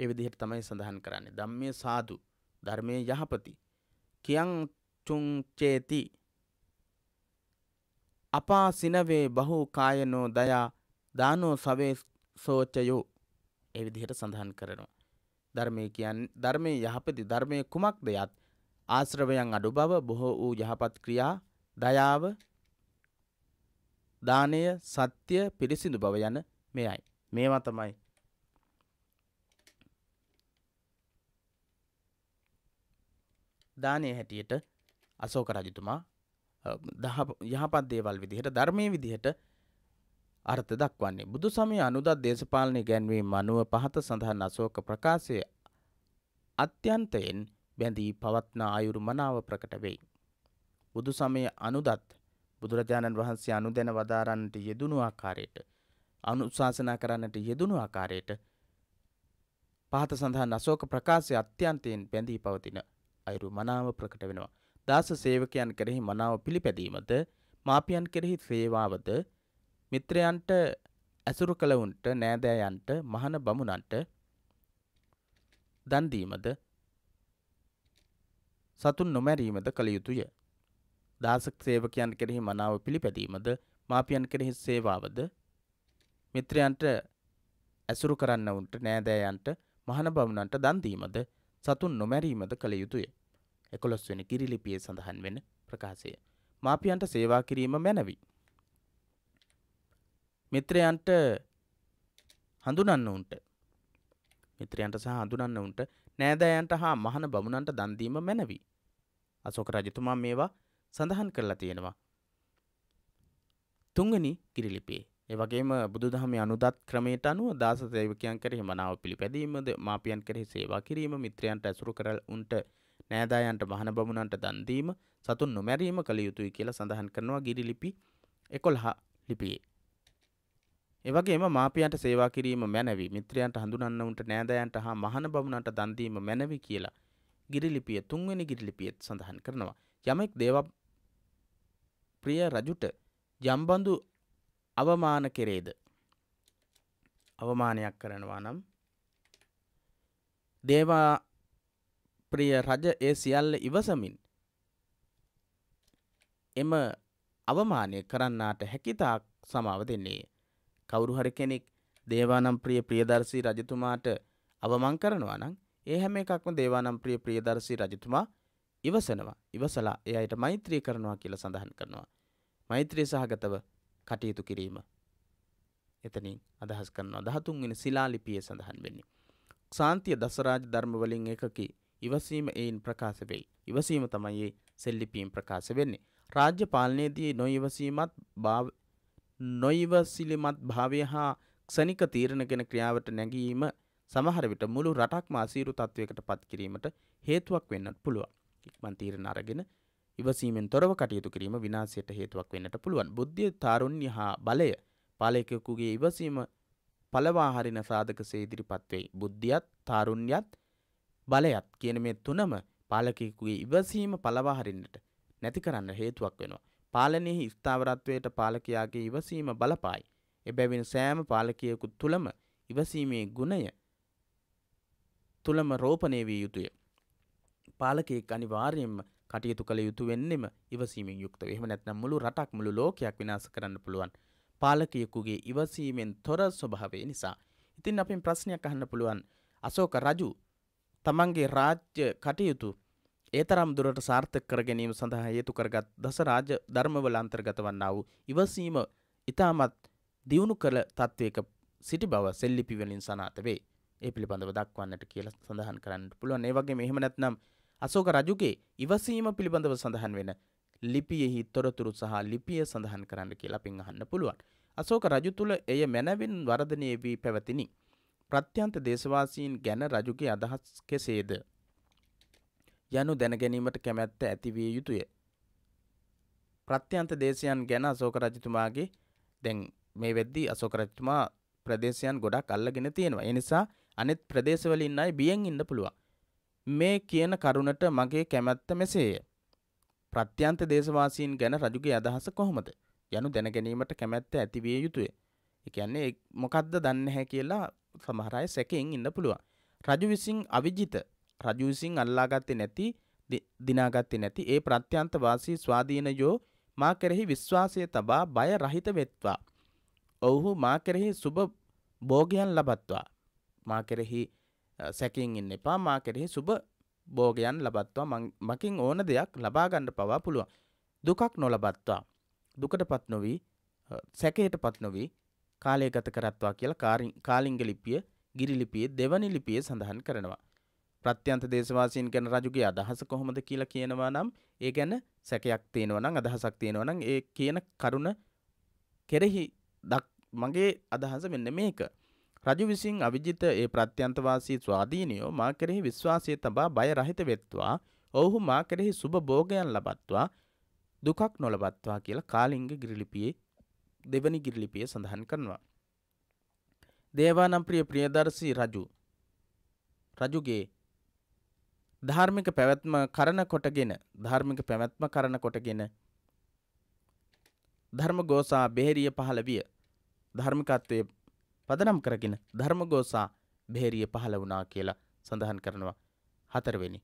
ඒ විදිහට තමයි සඳහන් කරන්නේ ධම්මේ සාදු ධර්මයේ යහපති කියං චුං චේති අපා සිනවේ බහූ කායනෝ දයා දානෝ සවේ සෝචයෝ ඒ විදිහට සඳහන් කරනවා. ධර්මය කියන්නේ ධර්මයේ යහපති ධර්මයේ කුමක්ද යත් ආශ්‍රවයන් අඩු බව බොහෝ වූ යහපත් ක්‍රියා දයාව දානය සත්‍ය පිරිසිදු බව යන මෙයයි. මේවා තමයි දානය හැටියට අශෝක රජතුමා දහ යහපත් දේවල් විදිහට ධර්මය විදිහට අර්ථ දක්වන්නේ. බුදු සමය අනුදත් දේශපාලනය ගැන්වීම අනුව පහත සඳහන් අශෝක ප්‍රකාශය අත්‍යන්තයෙන් බැඳී පවත්නා අයුරු මනාව ප්‍රකට වෙයි. බුදු සමය අනුදත් බුදුරජාණන් වහන්සේ අනුදැන වදාරන්නට යෙදුණු ආකාරයට අනුශාසනා කරන්නට යෙදුණු ආකාරයට පහත සඳහන් අශෝක ප්‍රකාශය අත්‍යන්තයෙන් බැඳී පවතින අයුරු මනාව ප්‍රකට වෙනවා. දාස සේවකයන් කෙරෙහි මනාව පිළිපැදීමද මාපියන් කෙරෙහි සේවාවද මිත්‍රයන්ට ඇසුරු කළවුන්ට නෑදෑයන්ට මහන බමුණන්ට දන්දීමද සතුන් නොමැරීමද කළ යුතුය. දාසක් සේවකයන් කෙරෙහි මනාව පිළිපැදීමද මාපියන් කෙරෙහි සේවාවද මිත්‍රයන්ට ඇසුරු කරන්නවුන්ට නෑදෑයන්ට මහන බමුණන්ට දන්දීමද සතුන් නොමැරීමද කළ යුතුය. එකොළොස් වෙනි කිරිලිපියේ සඳහන් වෙන ප්‍රකාශය. මාපියන්ට සේවා කිරීම මැනවි. මිත්‍රයන්ට හඳුනන්න උන්ට මිත්‍රයන්ට සහ හඳුනන්න උන්ට නෑදෑයන්ට හා මහන බමුණන්ට දන්දීම මැනවි. අසෝක රජතුමා මේවා සඳහන් කරලා තියෙනවා. තුංගනි කිරිලිපේ ඒවගේම බුදුදහම අනුදත් ක්‍රමයට අනුව දාස සේවකයන් කරෙහි මනාව පිළිපැදීමද මාපියන් කරෙහි සේවා කිරීම මිත්‍රයන්ට ඇසුරු කරල් උන්ට නෑදායන්ට වහන බමුණන්ට දන්දීම සතුන් නොමැරීම කළ යුතුයි කියලා සඳහන් කරනවා ගිරි ලිපි එකොළහා ලිපියේ. එවගේම මාපියන්ට සේවා කිරීම මැනවි මිත්‍රයන්ට හඳුනන්නවුන්ට නෑදයන්ට හා මහන බමුණන්ට දන්දීම මැනවි කියලා ගිරිලිපිය තුන්වෙනි ගිරිලිපියත් සඳහන් කරනවා. යමෙක් දේව ප්‍රිය රජුට ජම්බඳු අවමාන කෙරේද. අවමානයක් කරනවා නම් දේවා ප්‍රිය රජ ඒ සියල්ල ඉවසමින් එම අවමානය කරන්නාට හැකිතාක් සමාව දෙන්නේ. කවුරු හරි කෙනෙක් දේවානම් ප්‍රිය ප්‍රියදර්ශී රජතුමාට අවමං කරනවා නම් ඒ හැම එකක්ම දේවානම් ප්‍රිය ප්‍රියදර්ශී රජතුමා ඉවසනවා. ඉවසලා ඒ අයට මෛත්‍රී කරනවා කියලා සඳහන් කරනවා. මෛත්‍රී සහගතව කටයුතු කිරීම. එතනින් අදහස් කරනවා 13 වෙනි ශිලාලිපියේ සඳහන් වෙන්නේ. ක්ෂාන්තිය දසරාජ ධර්ම වලින් එකකි ඉවසීම එයින් ප්‍රකාශ වෙයි. ඉවසීම තමයි සෙල්ලිපීම් ප්‍රකාශ වෙන්නේ. රාජ්‍ය පාලනයේදී නොයිවසීමත් නොයිවසිලිමත් භාවය හා ක්ෂණික තීරණ ගැන ක්‍රියාවට නැගීම සමහර විට මුළු රටක්ම අසීරු තත්වයකට පත් කිරීමට හේතුවක් වෙන්නත් පුළුවන්. ඉක්මන් තීරණ අරගෙන ඉවසීමෙන් තොරව කටයුතු කිරීම විනාශයට හේතුවක් වෙන්නට පුළුවන්. බුද්ධිය තාරුණ්‍ය හා බලය පාලකයෙකුගේ ඉවසීම පළවා හරින සාධක සේ ඉදිරිපත් වෙයි. බුද්ධියත් තාරුණ්‍යත් බලයත් කියන මේ තුනම පාලකයෙකුගේ ඉවසීම පළවා හරින්නට නැති කරන්න හේතුවක් වෙනවා. පාලනයේ ස්ථාවරත්වයට පාලකයාගේ ඉවසීම බලපායි. එබැවින් සෑම පාලකයෙකු තුළම ඉවසීමේ ගුණය තුළම රෝපණය විය යුතුය. පාලකයෙක් අනිවාර්යයෙන්ම කටයුතු කළ යුතු වෙන්නෙම ඉවසීමෙන් යුක්තව. එහෙම නැත්නම් මුළු රටක් මුළු ලෝකයක් විනාශ කරන්න පුළුවන්. පාලකයෙකුගේ ඉවසීමෙන් තොර ස්වභාවය නිසා. ඉතින් අපෙන් ප්‍රශ්නයක් අහන්න පුළුවන්. අශෝක රජු තමන්ගේ රාජ්‍ය කටයුතු ඒතරම් දුරට සාර්ථක කර ගැනීම සඳහා හේතු කරගත් දස රාජ ධර්මවල අන්තර්ගත වන්නා වූ ඉවසීම ඉතාමත් දියුණු කළ තත්ත්වයක සිටි බව සෙල්ලිපි වලින් සනාත වේ. ඒ පිළිබඳව දක්වන්නට කියලා සඳහන් කරන්න පුළුවන්. ඒ වගේම එහෙම නැත්නම් අශෝක රජුගේ ඉවසීම පිළිබඳව සඳහන් වෙන ලිපියෙහි තොරතුරු සහ ලිපිය සඳහන් කරන්න කියලා අපින් අහන්න පුළුවන්. අශෝක රජු තුල එය මැනවින් වර්ධනය වී පැවතිනි. ප්‍රත්‍යන්ත දේශවාසීන් ගැන රජුගේ අදහස් කෙසේද. යනු දැනගැනීමට කැමැත්ත ඇතිවිය යුතුය. ප්‍රත්‍යන්ත දේශයන් ගැන අසෝක රජතුමාගේ දැන් මේ වෙද්දී අසෝක රජතුමා ප්‍රදේශයන් ගොඩක් අල්ලගෙන තියෙනවා. ඒ නිසා අනෙත් ප්‍රදේශවලින් අය බියෙන් ඉන්න පුළුවන්. මේ කියන කරුණට මගේ කැමැත්ත මෙසේය. ප්‍රත්‍යන්ත දේශවාසීන් ගැන රජුගේ අදහස කොහොමද? යනු දැනගැනීමට කැමැත්ත ඇතිවිය යුතුය. ඒ කියන්නේ මොකද්ද දන්නේ නැහැ කියලා සමහර අය සැකයෙන් ඉන්න පුළුවන්. රජු විසින් අවිජිත රජු විසින් අල්ලාගත්තේ නැති දිනාගත්තේ නැති ඒ ප්‍රත්‍යන්ත වාසී ස්වාධීනයෝ මා කෙරෙහි විශ්වාසය තබා බය රහිත වෙත්වා. ඔවුහු මා කෙරෙහි සුබ භෝගයන් ලබත්වා. මා කෙරෙහි සැකින් ඉන්න එපා මා කෙරෙහි සුබ භෝගයන් ලබත්වා මකින් ඕන දෙයක් ලබාගණ්ඩ පවා පුළුවන්. දුකක් නොලබත්වා. දුකට පත් නොවී සැකයට පත් නොවී කාලය ගත කරත්වා කියලා කාලිංග ලිපිය ගිරි ලිපියේ දෙවනි ලිපියේ සඳහන් කරනවා. ප්‍රත්‍යන්ත දේශවාසීන් ගැන රජුගේ අදහස කොහොමද කියලා කියනවා නම් ඒ ගැන සැකයක් තියෙනවා නම් අදහසක් තියෙනවා නම් ඒ කියන කරුණ කෙරෙහි මගේ අදහස මෙන්න මේක. රජු විසින් අවිජිත ඒ ප්‍රත්‍යන්තවාසී ස්වාධීනියෝ මා කෙරෙහි විශ්වාසය තබා බය රහිත වෙත්වා ඔවුහු මා කෙරෙහි සුබ භෝගයන් ලබත්වා දුකක් නොලබත්වා කියලා කාලිංග ගිරිලිපියේ දෙවනි ගිරිලිපිය සඳහන් කරනවා. දේවානම් ප්‍රිය ප්‍රියදර්ශී රජු රජුගේ ධාර්මික පැවැත්ම කරන කොටගෙන ධාර්මික පැවැත්ම කරන කොටගෙන ධර්මගෝසා බෙහෙරිය පහළ විය ධර්මිකත්වය පදනම් කරගෙන ධර්මගෝසා බෙහෙරිය පහළ වුණා කියලා සඳහන් කරනවා හතරවෙනි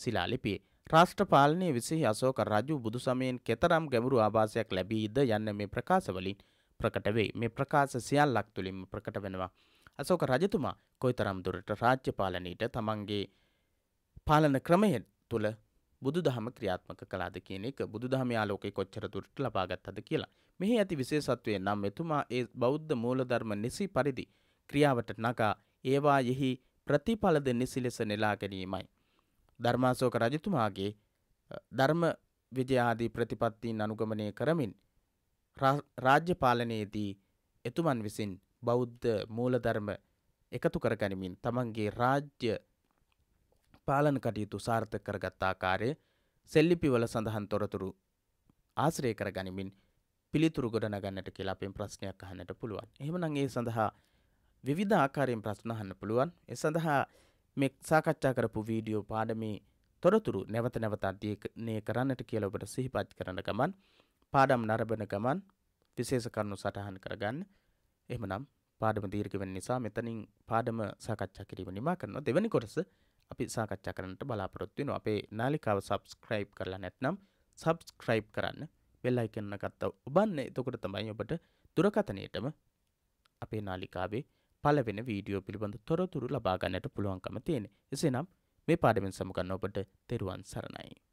ශිලා ලිපියේ රාෂ්ට්‍ර පාලනය විසිහි අසෝක රජු බුදු සමයෙන් කෙතරම් ගැඹුරු ආභාසයක් ලැබීද යන්න මේ ප්‍රකාශවලින් ප්‍රකට වේ. මේ ප්‍රකාශ සියල්ලක් තුළින්ම ප්‍රකට වෙනවා. අසෝක රජතුමා කොයිතරම් දුරට රාජ්‍ය පාලනයට තමන්ගේ පාලන ක්‍රමය තුළ බුදුදහම ක්‍රියාත්මක කළාද කියන එක බුදුදහම ආලෝකේ කොච්චර දුරට ලබාගත්තද කියලා. මෙහි ඇති විශේෂත්වයේ නම් එතුමා ඒ බෞද්ධ මූලධර්ම නිසි පරිදි ක්‍රියාවට නගා ඒවායෙහි ප්‍රතිඵලද නිසි ලෙස නෙලා ගැනීමයි. ධර්මාශෝක රජතුමාගේ ධර්ම විජයාදී ප්‍රතිපත්තීන් අනුගමනය කරමින් රාජ්‍ය පාලනයේදී එතුමන් විසින් බෞද්ධ මූලධර්ම එකතු කර ගැනීමින් තමන්ගේ රාජ්‍ය පාලන කටයුතු සාර්ථක කරගත් ආකාරය සෙල්ලිපිවල සඳහන් තොරතුරු ආශ්‍රය කර ගනිමින් පිළිතුරු ගොඩනගන්නට කියලා අපෙන් ප්‍රශ්නයක් අහන්නට පුළුවන්. එහෙමනම් ඒ සඳහා විවිධ ආකාරයෙන් ප්‍රශ්න අහන්න පුළුවන්. ඒ සඳහා මේ සාකච්ඡා කරපු වීඩියෝ පාඩමේ තොරතුරු නැවත නැවතත් අධ්‍යයනය කරන්නට කියලා ඔබට සිහිපත් කරන ගමන් පාඩම් නරඹන ගමන් විශේෂ කරුණු සටහන් කරගන්න. එහෙමනම් පාඩම දීර්ඝ වෙන නිසා මෙතනින් පාඩම සාකච්ඡා කිරීම නිමා කරනවා. දෙවෙනි කොටස අපි සාකච්ඡා කරන්නට බලාපොරොත්තු වෙනවා. අපේ නාලිකාව subscribe කරලා නැත්නම් subscribe කරන්න bell icon එකත් ඔබන්න. එතකොට තමයි ඔබට දුරකථනයේටම අපේ නාලිකාවේ පලවෙන වීඩියෝ පිළිබඳ තොරතුරු ලබාගන්නට පුළුවන්කම තියෙන එසේනම් මේ පාඩමෙන් සමුගන්න ඔබට තෙරුවන් සරණයි